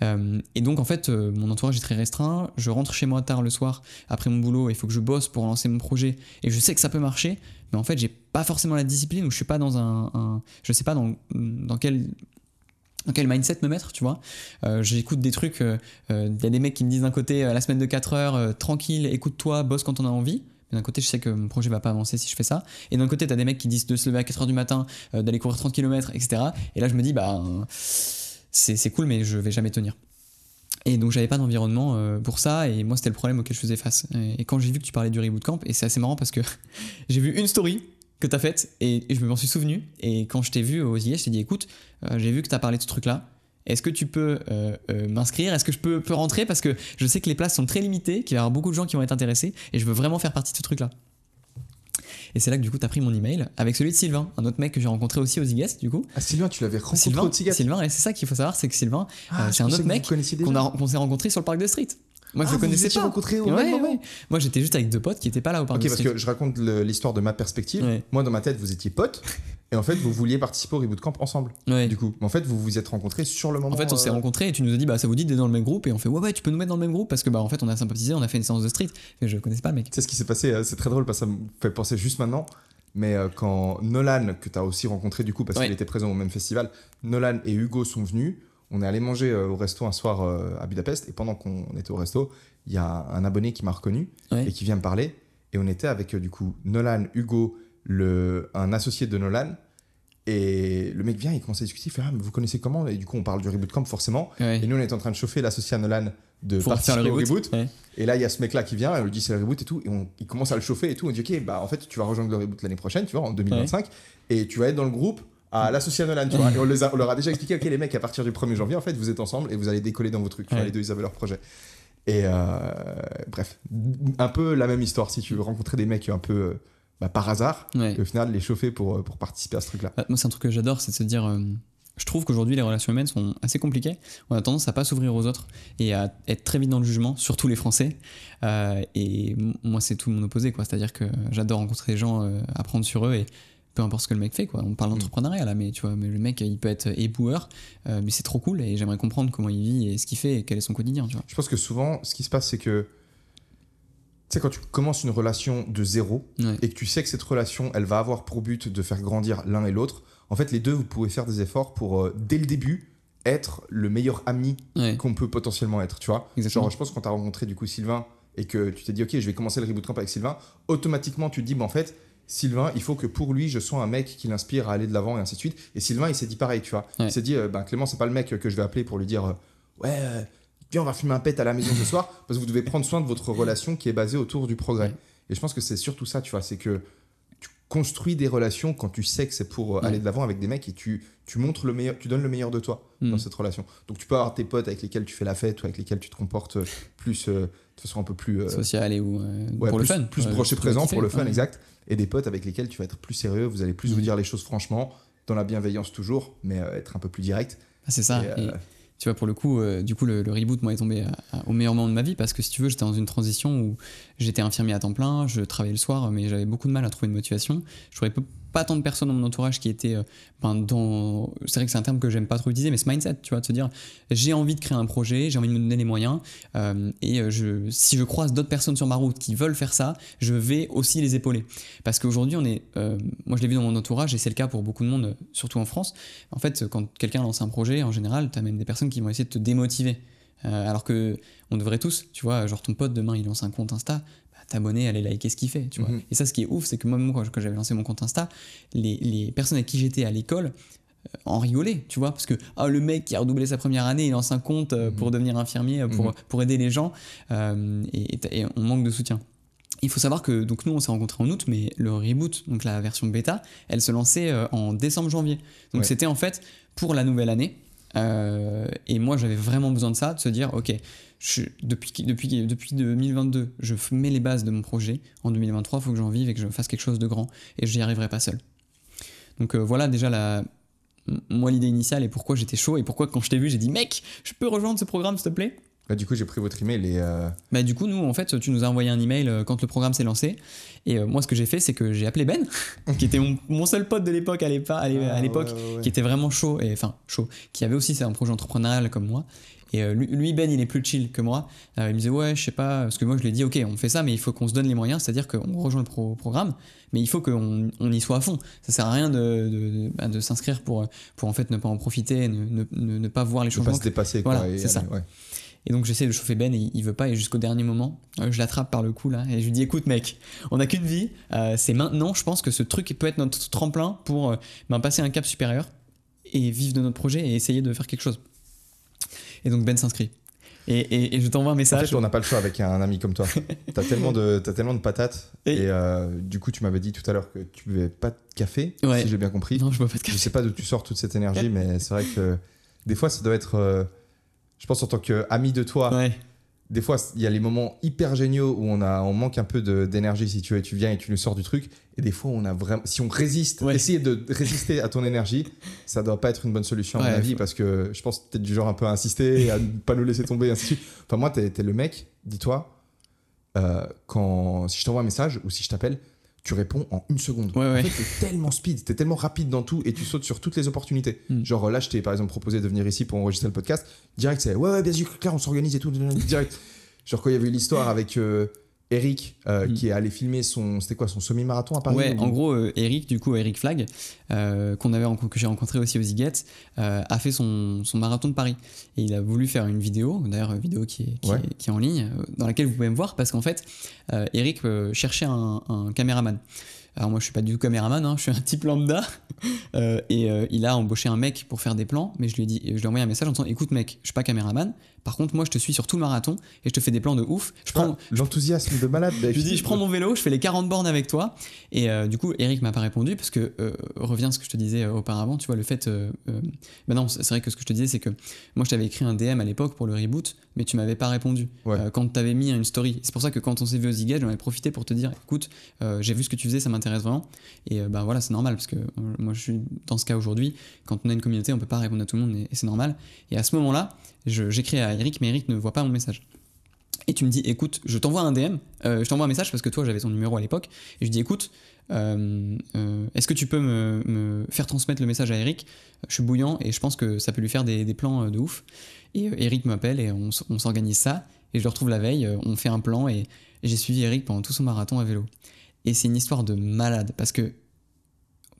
Mmh. et donc en fait, mon entourage est très restreint, je rentre chez moi tard le soir après mon boulot, il faut que je bosse pour lancer mon projet et je sais que ça peut marcher, mais en fait j'ai pas forcément la discipline ou je suis pas dans un, je sais pas dans, quel dans quel mindset me mettre, tu vois. Euh, j'écoute des trucs, il euh, euh, des mecs qui me disent d'un côté, la semaine de 4 heures, tranquille, écoute-toi, bosse quand on a envie. D'un côté, je sais que mon projet va pas avancer si je fais ça. Et d'un côté, t'as des mecs qui disent de se lever à 4 heures du matin, d'aller courir 30 km, etc. Et là, je me dis, bah, c'est cool, mais je vais jamais tenir. Et donc j'avais pas d'environnement euh, pour ça, et moi c'était le problème auquel je faisais face. Et quand j'ai vu que tu parlais du Reboot Camp, et c'est assez marrant parce que j'ai vu une story que t'as faite, et je m'en suis souvenu, et quand je t'ai vu aux IA, je t'ai dit écoute, euh, j'ai vu que t'as parlé de ce truc-là, est-ce que tu peux euh, m'inscrire Est-ce que je peux, rentrer Parce que je sais que les places sont très limitées, qu'il y avoir beaucoup de gens qui vont être intéressés, et je veux vraiment faire partie de ce truc-là. Et c'est là que du coup, t'as pris mon email avec celui de Sylvain, un autre mec que j'ai rencontré aussi aux Zigest, du coup. Ah, Sylvain, tu l'avais rencontré Sylvain, au Sylvain, et c'est ça qu'il faut savoir, c'est que Sylvain, ah, euh, c'est un autre mec qu'on s'est rencontré sur le parc de Street. Moi, je ah, le connaissais pas. rencontré au même Moi, j'étais juste avec deux potes qui étaient pas là au parc. Ok, parce que je raconte l'histoire de ma perspective. Moi, dans ma tête, vous étiez potes. Et en fait, vous vouliez participer au Reboot Camp ensemble. Du coup, en fait, vous vous êtes rencontrés sur le moment. En fait, on s'est euh, rencontrés et tu nous as dit, bah, ça vous dit d'être dans le même groupe. Et on fait, ouais, ouais, tu peux nous mettre dans le même groupe parce que, bah, en fait, on a sympathisé, on a fait une séance de street. Mais je connaissais pas le mec. C'est ce qui s'est passé, euh, c'est très drôle parce que ça me fait penser juste maintenant. Mais euh, quand Nolan, que tu as aussi rencontré du coup parce qu'il était présent au même festival, Nolan et Hugo sont venus. On est allé manger au resto un soir à Budapest et pendant qu'on était au resto, il y a un abonné qui m'a reconnu et qui vient me parler. Et on était avec du coup Nolan, Hugo, un associé de Nolan. Et le mec vient, il commence à discuter, il fait Ah, mais vous connaissez comment Et du coup, on parle du reboot camp forcément. Et nous, on est en train de chauffer l'associé à Nolan de partir le reboot. Et là, il y a ce mec-là qui vient, on lui dit c'est le reboot et tout. Et il commence à le chauffer et tout. On dit Ok, bah en fait, tu vas rejoindre le reboot l'année prochaine, tu vois, en 2025. Et tu vas être dans le groupe à l'associé à Nolan, tu Et on, leur a déjà expliqué Ok, les mecs, à partir du 1er janvier, en fait, vous êtes ensemble et vous allez décoller dans vos trucs. les deux, ils avaient leur projet. Et euh, bref, un peu la même histoire. Si tu veux rencontrer des mecs un peu euh, bah, par hasard, au final les chauffer pour, euh, pour participer à ce truc-là. Bah, moi, c'est un truc que j'adore, c'est de se dire. Euh, je trouve qu'aujourd'hui, les relations humaines sont assez compliquées. On a tendance à pas s'ouvrir aux autres et à être très vite dans le jugement, surtout les Français. Euh, et moi, c'est tout mon opposé, quoi. C'est-à-dire que j'adore rencontrer les gens, apprendre sur eux et peu importe ce que le mec fait quoi on parle mm. d'entrepreneuriat là mais tu vois mais le mec il peut être éboueur mais c'est trop cool et j'aimerais comprendre comment il vit et ce qu'il fait et quel est son quotidien tu vois je pense que souvent ce qui se passe c'est que tu sais, quand tu commences une relation de zéro et que tu sais que cette relation, elle va avoir pour but de faire grandir l'un et l'autre, en fait, les deux, vous pouvez faire des efforts pour, euh, dès le début, être le meilleur ami qu'on peut potentiellement être, tu vois. Genre, je pense quand tu as rencontré du coup Sylvain et que tu t'es dit, ok, je vais commencer le reboot camp avec Sylvain, automatiquement, tu te dis, Bon, bah, en fait, Sylvain, il faut que pour lui, je sois un mec qui l'inspire à aller de l'avant et ainsi de suite. Et Sylvain, il s'est dit pareil, tu vois. Il s'est dit, ben, Clément, c'est pas le mec que je vais appeler pour lui dire, euh, ouais Viens, on va fumer un pet à la maison ce soir, parce que vous devez prendre soin de votre relation qui est basée autour du progrès. Et je pense que c'est surtout ça, tu vois, c'est que tu construis des relations quand tu sais que c'est pour euh, aller de l'avant avec des mecs et tu, tu montres le meilleur, tu donnes le meilleur de toi dans mm. cette relation. Donc tu peux avoir tes potes avec lesquels tu fais la fête ou avec lesquels tu te comportes euh, plus, euh, de façon un peu plus. social Sociale et ou. pour le fun. Plus proche présent pour le fun, exact. Et des potes avec lesquels tu vas être plus sérieux, vous allez plus mm. vous dire les choses franchement, dans la bienveillance toujours, mais être un peu plus direct. Ah, c'est ça tu vois, pour le coup, euh, du coup, le, reboot, moi, est tombé euh, au meilleur moment de ma vie parce que, si tu veux, j'étais dans une transition où j'étais infirmier à temps plein, je travaillais le soir, mais j'avais beaucoup de mal à trouver une motivation. Je pas tant de personnes dans mon entourage qui étaient euh, ben, dans. C'est vrai que c'est un terme que j'aime pas trop utiliser, mais ce mindset, tu vois, de se dire j'ai envie de créer un projet, j'ai envie de me donner les moyens, euh, et euh, si je croise d'autres personnes sur ma route qui veulent faire ça, je vais aussi les épauler. Parce qu'aujourd'hui, on est. moi, je l'ai vu dans mon entourage, et c'est le cas pour beaucoup de monde, surtout en France. En fait, quand quelqu'un lance un projet, en général, tu as même des personnes qui vont essayer de te démotiver. alors que on devrait tous, tu vois, genre ton pote demain il lance un compte Insta, t'abonner, aller liker ce qu'il fait, tu vois. Mhm. Et ça, ce qui est ouf, c'est que moi, même quand, j'avais lancé mon compte Insta, les, personnes avec qui j'étais à l'école, euh, en rigolaient, tu vois, parce que ah, le mec qui a redoublé sa première année, il lance un compte euh, pour mhm. devenir infirmier, euh, pour, mhm. pour aider les gens, et, on manque de soutien. Il faut savoir que donc nous on s'est rencontrés en août, mais le reboot, donc la version bêta, elle se lançait en décembre-janvier. Donc c'était en fait pour la nouvelle année. et moi j'avais vraiment besoin de ça, de se dire ok, depuis, depuis, depuis 2022, je mets les bases de mon projet. En 2023, il faut que j'en vive et que je fasse quelque chose de grand. Et je n'y arriverai pas seul. Donc euh, voilà déjà la, moi l'idée initiale et pourquoi j'étais chaud et pourquoi quand je t'ai vu j'ai dit mec je peux rejoindre ce programme s'il te plaît bah, du coup j'ai pris votre email et euh, bah du coup nous en fait tu nous as envoyé un email euh, quand le programme s'est lancé et moi ce que j'ai fait c'est que j'ai appelé Ben qui était mon, seul pote de l'époque à ah, l'époque qui était vraiment chaud et enfin chaud qui avait aussi un projet entrepreneurial comme moi et euh, lui, Ben, il est plus chill que moi. Euh, il me disait, ouais, je sais pas, parce que moi, je lui ai dit, ok, on fait ça, mais il faut qu'on se donne les moyens, c'est-à-dire qu'on rejoint le programme, mais il faut qu'on y soit à fond. Ça sert à rien bah, de, s'inscrire pour, pour en fait ne pas en profiter, ne, ne, pas voir les changements. pas se dépasser, quoi. c'est ça. Ouais. Et donc j'essaie de chauffer Ben et il veut pas et jusqu'au dernier moment, euh, je l'attrape par le cou là et je lui dis écoute mec, on n'a qu'une vie, c'est maintenant, je pense que ce truc peut être notre tremplin pour ben, passer un cap supérieur et vivre de notre projet et essayer de faire quelque chose. Et donc Ben s'inscrit. Et, je t'envoie un message. En fait, on n'a pas le choix avec un ami comme toi. T'as tellement de as tellement de patates. Et, euh, du coup, tu m'avais dit tout à l'heure que tu buvais pas de café, si j'ai bien compris. Non, je bois pas de café. Je sais pas d'où tu sors toute cette énergie, mais c'est vrai que des fois, ça doit être. Euh, je pense en tant qu'ami de toi. Ouais des fois, il y a les moments hyper géniaux où on, a, on manque un peu d'énergie si tu tu viens et tu nous sors du truc. Et des fois, on a vraiment, si on résiste, essayer de résister à ton énergie, ça doit pas être une bonne solution à mon avis, parce que je pense peut-être du genre un peu à insister, à ne pas nous laisser tomber, ainsi de Enfin, moi, t'es es le mec, dis-toi, euh, quand si je t'envoie un message ou si je t'appelle, tu réponds en une seconde. Ouais, ouais. t'es tellement speed, t'es tellement rapide dans tout et tu sautes sur toutes les opportunités. Hmm. Genre là, je t'ai par exemple proposé de venir ici pour enregistrer le podcast. Direct, c'est ouais, ouais, bien sûr, clair on s'organise et tout. Direct. Genre quand il y avait eu l'histoire avec. Euh, Eric euh, mm. qui est allé filmer son c'était quoi son semi-marathon à Paris ouais en gros euh, Eric du coup Eric Flag euh, qu'on avait que j'ai rencontré aussi au euh, a fait son, marathon de Paris et il a voulu faire une vidéo d'ailleurs vidéo qui est, qui, en ligne dans laquelle vous pouvez me voir parce qu'en fait Eric cherchait un, caméraman alors moi je suis pas du tout caméraman, hein, je suis un type lambda. et il a embauché un mec pour faire des plans, mais je lui ai dit, je lui envoyé un message en disant écoute mec, je suis pas caméraman, par contre, moi, je te suis sur tout le marathon et je te fais des plans de ouf. Je prends ah, l'enthousiasme de malade. Bah, je dis, je prends mon vélo, je fais les 40 bornes avec toi. Et euh, du coup, Eric m'a pas répondu parce que euh, reviens revient ce que je te disais euh, auparavant. Tu vois, le fait. ben non, c'est vrai que ce que je te disais, c'est que moi, je t'avais écrit un DM à l'époque pour le reboot, mais tu m'avais pas répondu quand quand t'avais mis une story. C'est pour ça que quand on s'est vu au Zigage, j'en ai profité pour te dire, écoute, j'ai vu ce que tu faisais, ça m'intéresse vraiment. Et ben voilà, c'est normal parce que moi, je suis dans ce cas aujourd'hui. Quand on a une communauté, on peut pas répondre à tout le monde et c'est normal. Et à ce moment-là, J'écris à Eric, mais Eric ne voit pas mon message. Et tu me dis, écoute, je t'envoie un DM, euh, je t'envoie un message parce que toi j'avais ton numéro à l'époque, et je dis, écoute, euh, euh, est-ce que tu peux me, faire transmettre le message à Eric Je suis bouillant et je pense que ça peut lui faire des, plans de ouf. Et Eric m'appelle et on, s'organise ça, et je le retrouve la veille, on fait un plan, et, j'ai suivi Eric pendant tout son marathon à vélo. Et c'est une histoire de malade, parce que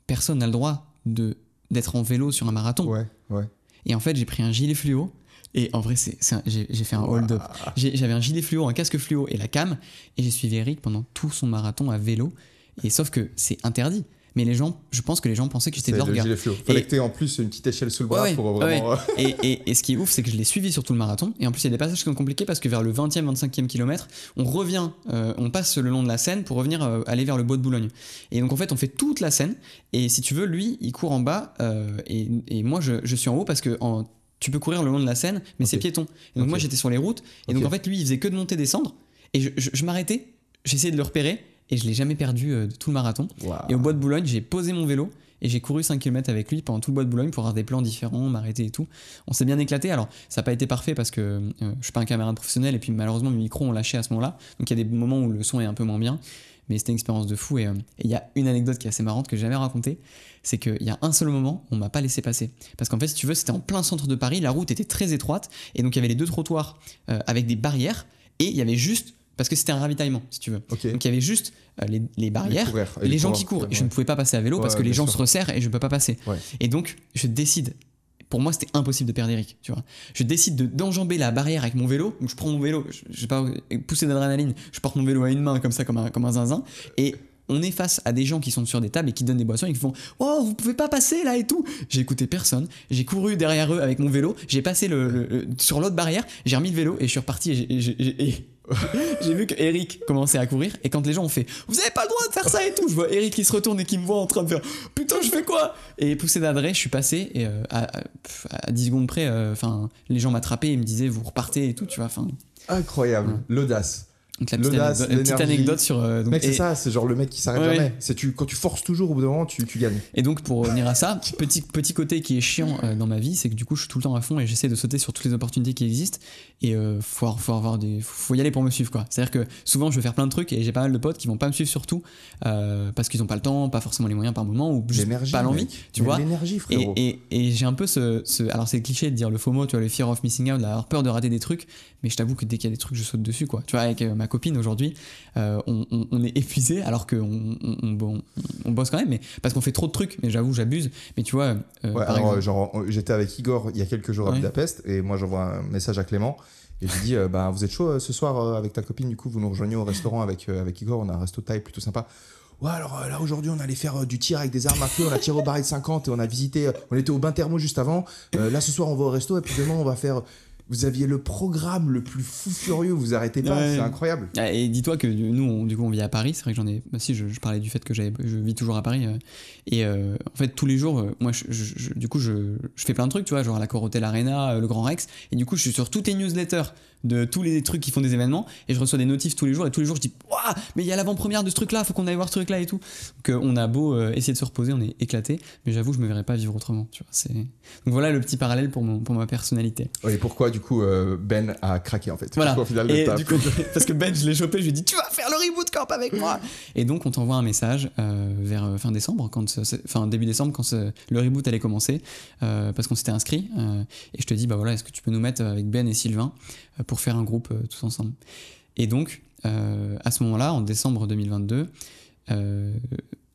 personne n'a le droit de d'être en vélo sur un marathon. Ouais, ouais. Et en fait, j'ai pris un gilet fluo et en vrai, c'est, j'ai fait un hold-up. J'avais un gilet fluo, un casque fluo et la cam. Et j'ai suivi Eric pendant tout son marathon à vélo. Et sauf que c'est interdit mais les gens, je pense que les gens pensaient que j'étais Il Fallait que en plus une petite échelle sous le bras pour euh, vraiment. Euh, et, et, et, ce qui est ouf, c'est que je l'ai suivi sur tout le marathon. Et en plus, il y a des passages qui sont compliqués parce que vers le 20e, 25e kilomètre, on revient, euh, on passe le long de la Seine pour revenir aller vers le bois de Boulogne. Et donc en fait, on fait toute la Seine. Et si tu veux, lui, il court en bas et, et, moi, je, je, suis en haut parce que en tu peux courir le long de la Seine, mais c'est piéton. donc moi j'étais sur les routes, et donc en fait lui il faisait que de monter descendre, et je, m'arrêtais, j'essayais de le repérer, et je l'ai jamais perdu euh, de tout le marathon. Et au bois de Boulogne, j'ai posé mon vélo, et j'ai couru 5 km avec lui pendant tout le bois de Boulogne pour avoir des plans différents, m'arrêter et tout. On s'est bien éclaté. Alors, ça n'a pas été parfait parce que euh, je suis pas un camarade professionnel et puis malheureusement mes micros ont lâché à ce moment-là. Donc il y a des moments où le son est un peu moins bien mais c'était une expérience de fou. Euh, et il y a une anecdote qui est assez marrante que j'ai jamais racontée, c'est qu'il y a un seul moment, on m'a pas laissé passer. Parce qu'en fait, si tu veux, c'était en plein centre de Paris, la route était très étroite, et donc il y avait les deux trottoirs euh, avec des barrières, et il y avait juste parce que c'était un ravitaillement, si tu veux. Donc il y avait juste euh, les, barrières, les, gens qui courent. Et je ne pouvais pas passer à vélo parce que les gens se resserrent et je ne peux pas passer. Et donc je décide pour moi, c'était impossible de perdre Eric, tu vois. Je décide de, d'enjamber la barrière avec mon vélo, je prends mon vélo, je, je pas pousser d'adrénaline, je porte mon vélo à une main comme ça, comme un, comme un zinzin, et on est face à des gens qui sont sur des tables et qui donnent des boissons et qui font Oh, vous pouvez pas passer là et tout. J'ai écouté personne, j'ai couru derrière eux avec mon vélo, j'ai passé le, sur l'autre barrière, j'ai remis le vélo et je suis reparti et j'ai, et j'ai vu que Eric commençait à courir et quand les gens ont fait vous avez pas le droit de faire ça et tout je vois Eric qui se retourne et qui me voit en train de faire putain je fais quoi et poussé d'adresse je suis passé et euh, à, 10 secondes près euh, enfin les gens m'attrapaient et me disaient vous repartez et tout tu vois incroyable l'audace donc la petite, anecdote, sur. Euh, donc, c'est ça, c'est genre le mec qui s'arrête jamais. C'est tu, quand tu forces toujours, au bout d'un moment, tu, tu, gagnes. Et donc pour venir à ça, petit, petit côté qui est chiant euh, dans ma vie, c'est que du coup, je suis tout le temps à fond et j'essaie de sauter sur toutes les opportunités qui existent. Et il euh, faut, faut, avoir des, faut y aller pour me suivre quoi. C'est-à-dire que souvent, je vais faire plein de trucs et j'ai pas mal de potes qui vont pas me suivre surtout parce qu'ils ont pas le temps, pas forcément les moyens par moment ou juste pas l'envie, tu vois. L'énergie, frérot. Et, et, j'ai un peu ce, ce alors c'est cliché de dire le FOMO, tu vois, le fear of missing out, d'avoir peur de rater des trucs. Mais je t'avoue que dès qu'il y a des trucs, je saute dessus quoi. Tu vois avec copine aujourd'hui, euh, on, est épuisé alors qu'on on, on, bosse quand même, mais parce qu'on fait trop de trucs. Mais j'avoue, j'abuse. Mais tu vois, euh, euh, genre j'étais avec Igor il y a quelques jours à Budapest et moi j'envoie un message à Clément. Et je lui dis, bah, vous êtes chaud ce soir avec ta copine, du coup, vous nous rejoignez au restaurant avec, avec Igor, on a un resto taille plutôt sympa. Ouais, alors là aujourd'hui, on allait faire du tir avec des armes à feu, on a tiré au baril de 50 et on a visité, on était au bain thermo juste avant. là ce soir, on va au resto et puis demain, on va faire vous aviez le programme le plus fou furieux, vous arrêtez pas, c'est incroyable. Ah, et dis-toi que nous, du coup, on vit à Paris, c'est vrai que j'en ai. Bah, si, je, parlais du fait que je vis toujours à Paris. Euh, et euh, en fait, tous les jours, euh, moi, je, du coup, je, fais plein de trucs, tu vois, genre à la Corotel Arena, le Grand Rex, et du coup, je suis sur toutes les newsletters de tous les trucs qui font des événements et je reçois des notifs tous les jours et tous les jours je dis mais il y a l'avant-première de ce truc là faut qu'on aille voir ce truc là et tout donc euh, on a beau euh, essayer de se reposer on est éclaté mais j'avoue je me verrais pas vivre autrement tu vois c'est donc voilà le petit parallèle pour mon pour ma personnalité et pourquoi du coup euh, Ben a craqué en fait voilà et du coup, parce que Ben je l'ai chopé je lui ai dit tu vas faire le reboot camp avec moi et donc on t'envoie un message vers fin décembre quand début décembre quand le reboot allait commencer parce qu'on s'était inscrit et je te dis bah voilà est-ce que tu peux nous mettre avec Ben et Sylvain pour faire un groupe euh, tous ensemble. Et donc, euh, à ce moment-là, en décembre 2022, euh,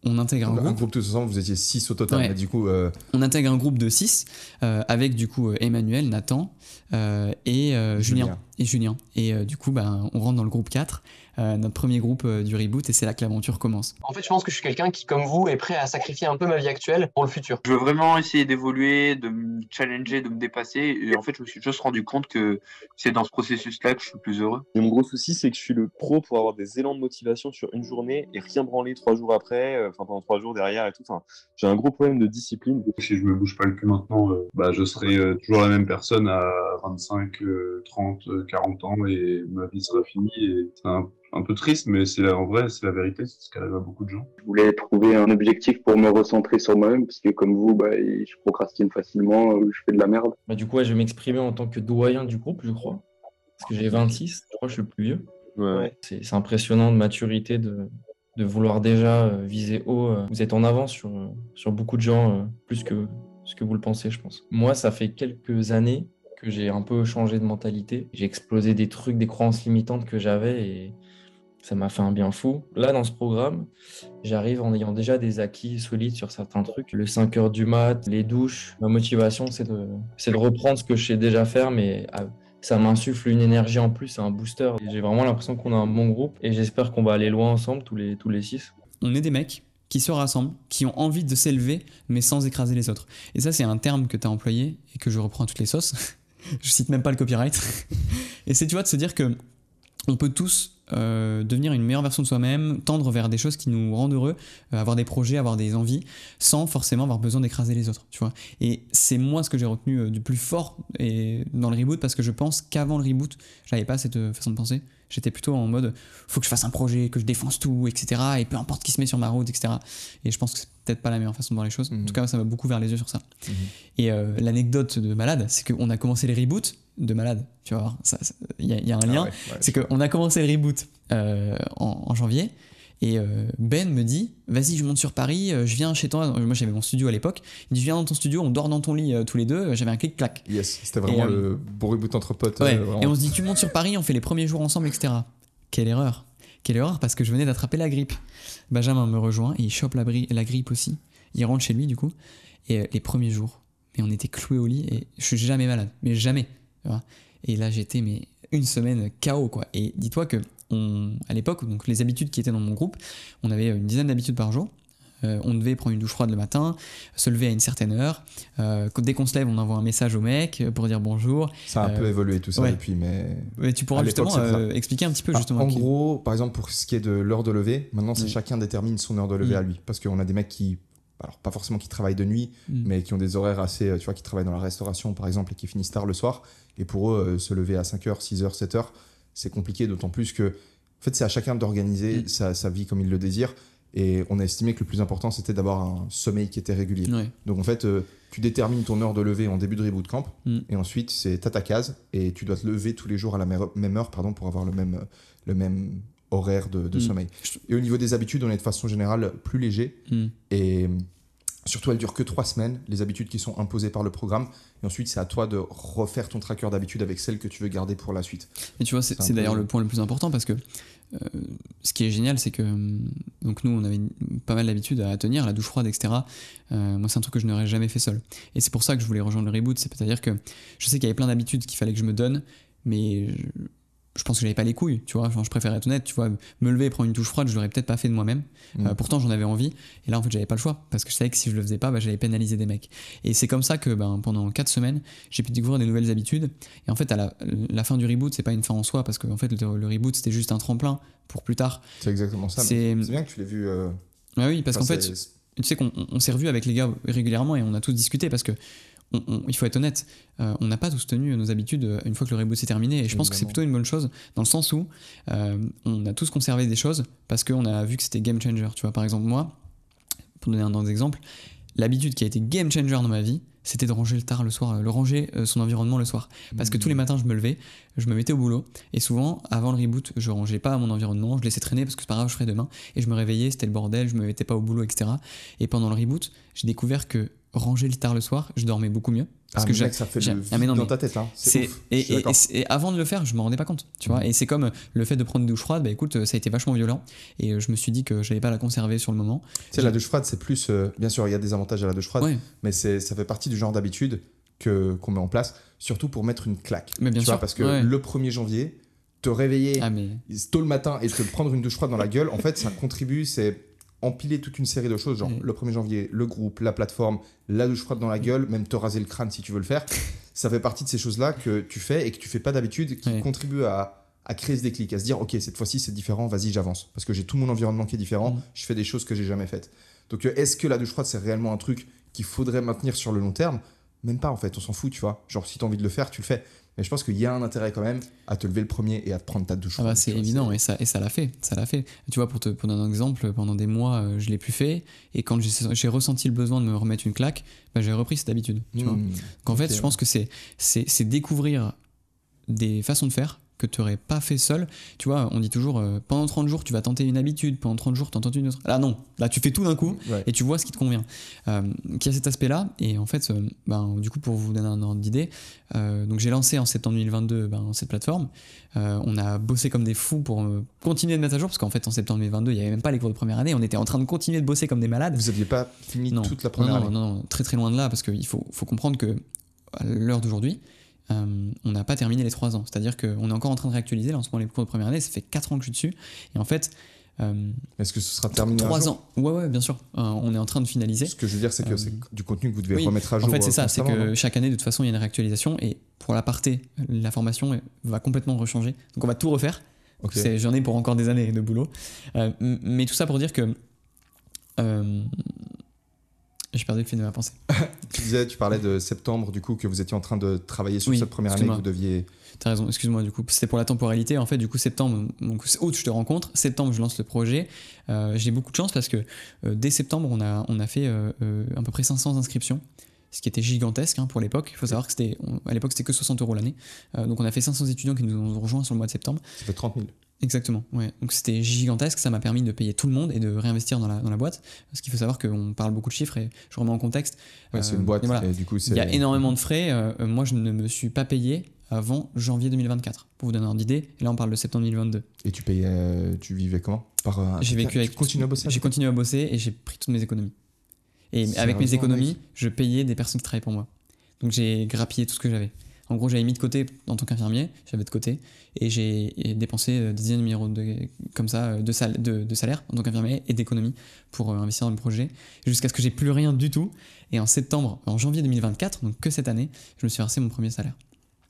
on intègre un, groupe. tous ensemble, vous étiez six au total. du coup, On intègre un groupe de six, avec du coup Emmanuel, Nathan et Julien. Et Julien. Et du coup, bah, on rentre dans le groupe 4 euh, notre premier groupe euh, du reboot, et c'est là que l'aventure commence. En fait, je pense que je suis quelqu'un qui, comme vous, est prêt à sacrifier un peu ma vie actuelle pour le futur. Je veux vraiment essayer d'évoluer, de me challenger, de me dépasser, et en fait, je me suis juste rendu compte que c'est dans ce processus-là que je suis plus heureux. Et mon gros souci, c'est que je suis le pro pour avoir des élans de motivation sur une journée et rien branler trois jours après, euh, enfin pendant trois jours derrière et tout. Enfin, j'ai un gros problème de discipline. Si je me bouge pas le cul maintenant, bah je serai toujours la même personne à 25, 30, 40 ans et ma vie sera finie et un peu triste, mais c'est en vrai, c'est la vérité, c'est ce qui arrive à beaucoup de gens. Je voulais trouver un objectif pour me recentrer sur moi-même, parce que comme vous, bah, je procrastine facilement, euh, je fais de la merde. Bah, du coup, je vais m'exprimer en tant que doyen du groupe, je crois, parce que j'ai 26, je crois que je suis le plus vieux. C'est impressionnant de maturité, de, de vouloir déjà euh, viser haut. Euh. Vous êtes en avance sur, sur beaucoup de gens, plus que ce que vous le pensez, je pense. Moi, ça fait quelques années que j'ai un peu changé de mentalité. J'ai explosé des trucs, des croyances limitantes que j'avais et ça m'a fait un bien fou. Là, dans ce programme, j'arrive en ayant déjà des acquis solides sur certains trucs. Le 5 heures du mat, les douches. Ma motivation, c'est de, reprendre ce que je sais déjà faire, mais ah, ça m'insuffle une énergie en plus, c'est un booster. J'ai vraiment l'impression qu'on a un bon groupe et j'espère qu'on va aller loin ensemble, tous les, tous six. On est des mecs qui se rassemblent, qui ont envie de s'élever, mais sans écraser les autres. Et ça, c'est un terme que tu as employé et que je reprends à toutes les sauces. je cite même pas le copyright. et c'est, tu vois, de se dire que on peut tous euh, devenir une meilleure version de soi-même, tendre vers des choses qui nous rendent heureux, euh, avoir des projets, avoir des envies, sans forcément avoir besoin d'écraser les autres, tu vois. Et c'est moi ce que j'ai retenu euh, du plus fort et dans le reboot, parce que je pense qu'avant le reboot, j'avais pas cette façon de penser. J'étais plutôt en mode, faut que je fasse un projet, que je défonce tout, etc. Et peu importe qui se met sur ma route, etc. Et je pense que c'est peut-être pas la meilleure façon de voir les choses. En mhm. tout cas, ça m'a beaucoup vers les yeux sur ça. Mhm. Et l'anecdote de malade, c'est qu'on a commencé les reboots de malade. Tu vois, il y, a un ah lien. c'est qu'on a commencé le reboot euh, en, janvier. Et euh, Ben me dit, vas-y, je monte sur Paris, euh, je viens chez toi. Moi, j'avais mon studio à l'époque. Il me dit, je viens dans ton studio, on dort dans ton lit tous les deux. J'avais un clic-clac. Yes, c'était vraiment le bon reboot entre potes. et on se dit, tu montes sur Paris, on fait les premiers jours ensemble, etc. Quelle erreur. Quelle erreur, parce que je venais d'attraper la grippe. Benjamin me rejoint et il chope la, la grippe aussi. Il rentre chez lui, du coup. Et les premiers jours, mais on était cloué au lit et je suis jamais malade, mais jamais et là, j'étais mais une semaine chaos quoi. Et dis-toi que on, à l'époque, donc les habitudes qui étaient dans mon groupe, on avait une dizaine d'habitudes par jour. Euh, on devait prendre une douche froide le matin, se lever à une certaine heure. Euh, dès qu'on se lève, on envoie un message au mec euh, pour dire bonjour. Ça a un peu évolué tout ça depuis, mais... tu pourras justement expliquer un petit peu bah, justement. En gros, par exemple, pour ce qui est de l'heure de lever, maintenant c'est mm. chacun détermine son heure de lever mm. à lui. Parce qu'on a des mecs qui alors pas forcément qui travaillent de nuit, mm. mais qui ont des horaires assez, tu vois, qui travaillent dans la restauration par exemple et qui finissent tard le soir. Et pour eux, euh, se lever à 5h, 6h, 7h, c'est compliqué, d'autant plus que, fait, c'est à chacun d'organiser mm. sa, vie comme il le désire. Et on a estimé que le plus important, c'était d'avoir un sommeil qui était régulier. Donc en fait, euh, tu détermines ton heure de lever en début de reboot camp, mm. et ensuite c'est ta case, et tu dois te lever tous les jours à la même heure pardon, pour avoir le même, horaire de, mm. sommeil. Et au niveau des habitudes, on est de façon générale plus léger, et Surtout, elle dure que trois semaines, les habitudes qui sont imposées par le programme. Et ensuite, c'est à toi de refaire ton tracker d'habitude avec celle que tu veux garder pour la suite. Et tu vois, c'est, d'ailleurs le point le plus important parce que euh, ce qui est génial, c'est que euh, donc nous, on avait pas mal d'habitudes à tenir, la douche froide, etc. Euh, moi, c'est un truc que je n'aurais jamais fait seul. Et c'est pour ça que je voulais rejoindre le reboot. C'est-à-dire que je sais qu'il y avait plein d'habitudes qu'il fallait que je me donne, mais je pense que j'avais pas les couilles, tu vois. je préférais être honnête, tu vois. Me lever et prendre une touche froide, je l'aurais peut-être pas fait de moi-même. Mm. Euh, pourtant, j'en avais envie. Et là, en fait, j'avais pas le choix. Parce que je savais que si je le faisais pas, bah, j'allais pénaliser des mecs. Et c'est comme ça que ben, pendant 4 semaines, j'ai pu découvrir des nouvelles habitudes. Et en fait, à la, la fin du reboot, c'est pas une fin en soi. Parce que en fait, le, reboot, c'était juste un tremplin pour plus tard. C'est exactement ça. C'est bien que tu l'aies vu. bah oui, parce qu'en fait, tu sais qu'on s'est revu avec les gars régulièrement et on a tous discuté. Parce que il faut être honnête, euh, on n'a pas tous tenu nos habitudes euh, une fois que le reboot s'est terminé. Et je pense que c'est plutôt une bonne chose, dans le sens où euh, on a tous conservé des choses parce qu'on a vu que c'était game changer. Tu vois, par exemple, moi, pour donner un autre exemple, l'habitude qui a été game changer dans ma vie, c'était de ranger le tard le soir, le ranger son environnement le soir. Parce que tous les mmh. matins, je me levais, je me mettais au boulot, et souvent, avant le reboot, je rangeais pas mon environnement, je laissais traîner parce que c'est pas grave, je ferai demain, et je me réveillais, c'était le bordel, je me mettais pas au boulot, etc. Et pendant le reboot, j'ai découvert que ranger le tard le soir, je dormais beaucoup mieux. Parce ah, que mec, ça fait ah, dans ta tête. Hein. C'est et, avant de le faire, je m'en rendais pas compte. Tu vois mm. Et c'est comme euh, le fait de prendre une douche froide. Bah écoute, euh, ça a été vachement violent. Et euh, je me suis dit que j'allais pas la conserver sur le moment. Tu sais, la douche froide, c'est plus. bien sûr, il y a des avantages à la douche froide. Mais Mais ça fait partie du genre d'habitude qu'on met en place. Surtout pour mettre une claque. Mais bien sûr. parce que le 1er janvier, te réveiller ah, tôt le matin et te prendre une douche froide dans la gueule, en fait, ça contribue. C'est empiler toute une série de choses, genre le 1er janvier, le groupe, la plateforme, la douche froide dans la gueule, même te raser le crâne si tu veux le faire. Ça fait partie de ces choses-là que tu fais et que tu fais pas d'habitude, qui contribuent à, à, créer ce déclic, à se dire ok, cette fois-ci c'est différent, vas-y, j'avance. Parce que j'ai tout mon environnement qui est différent, mm. je fais des choses que j'ai jamais faites. Donc euh, est-ce que la douche froide c'est réellement un truc qu'il faudrait maintenir sur le long terme Même pas en fait, on s'en fout, tu vois. Genre si t'as envie de le faire, tu le fais. Mais je pense qu'il y a un intérêt quand même à te lever le premier et à te prendre ta douche. Ah bah, c'est évident, et ça, et ça l'a fait, ça l'a fait. Tu vois, pour te donner un exemple, pendant des mois, euh, je l'ai plus fait, et quand j'ai ressenti le besoin de me remettre une claque, bah, j'ai repris cette habitude. Tu hmm. vois. Donc, en fait, je pense que c'est découvrir des façons de faire que tu n'aurais pas fait seul. Tu vois, on dit toujours, euh, pendant 30 jours, tu vas tenter une habitude, pendant 30 jours, tu tentes une autre. Là, non, là, tu fais tout d'un coup et tu vois ce qui te convient. Euh, qui a cet aspect-là. Et en fait, euh, ben, du coup, pour vous donner un ordre d'idée, euh, donc j'ai lancé en septembre 2022 ben, cette plateforme. on a bossé comme des fous pour continuer de mettre à jour, parce qu'en fait, en septembre 2022, il n'y avait même pas les cours de première année. On était en train de continuer de bosser comme des malades. Vous n'aviez pas fini toute la première non, année Non, non, très très loin de là, parce qu'il faut, faut comprendre que à l'heure d'aujourd'hui, euh, on n'a pas terminé les 3 ans. C'est-à-dire qu'on est encore en train de réactualiser, là en ce moment les cours de première année, ça fait 4 ans que je suis dessus. Et en fait... Euh, Est-ce que ce sera terminé 3 ans Ouais, ouais, bien sûr. Euh, on est en train de finaliser. Ce que je veux dire, c'est que c'est du contenu que vous devez remettre à jour. En fait, c'est ça, c'est que chaque année, de toute façon, il y a une réactualisation. Et pour la partie, la formation va complètement rechanger. Donc on va tout refaire. C'est J'en ai pour encore des années de boulot. mais tout ça pour dire que... J'ai perdu le fil de ma pensée. tu disais, tu parlais de septembre, du coup, que vous étiez en train de travailler sur cette première année que vous deviez. T'as raison, excuse-moi, du coup, c'était pour la temporalité. En fait, du coup, septembre, donc août, je te rencontre, septembre, je lance le projet. Euh, j'ai beaucoup de chance parce que euh, dès septembre, on a, on a fait euh, à peu près 500 inscriptions ce qui était gigantesque hein, pour l'époque. Il faut savoir que c'était, à l'époque, c'était que 60 euros l'année. donc on a fait 500 étudiants qui nous ont rejoints sur le mois de septembre. Ça fait 30 000. Exactement, ouais. Donc c'était gigantesque, ça m'a permis de payer tout le monde et de réinvestir dans la, dans la boîte. Parce qu'il faut savoir qu'on parle beaucoup de chiffres et je remets en contexte. c'est une euh, boîte, du coup, Il y a énormément de frais. Euh, moi, je ne me suis pas payé avant janvier 2024, pour vous donner un ordre d'idée. Et là, on parle de septembre 2022. Et tu payais, euh, tu vivais comment Par J'ai vécu avec. continué à bosser J'ai continué à bosser et j'ai pris toutes mes économies. Et avec mes économies, je payais des personnes qui travaillaient pour moi. Donc j'ai grappillé tout ce que j'avais. En gros, j'avais mis de côté en tant qu'infirmier, j'avais de côté, et j'ai dépensé euh, des dizaines de milliers de, comme ça euh, de, de, salaire en tant qu'infirmier et d'économie pour euh, investir dans le projet, jusqu'à ce que j'ai plus rien du tout. Et en septembre, en janvier 2024, donc que cette année, je me suis versé mon premier salaire.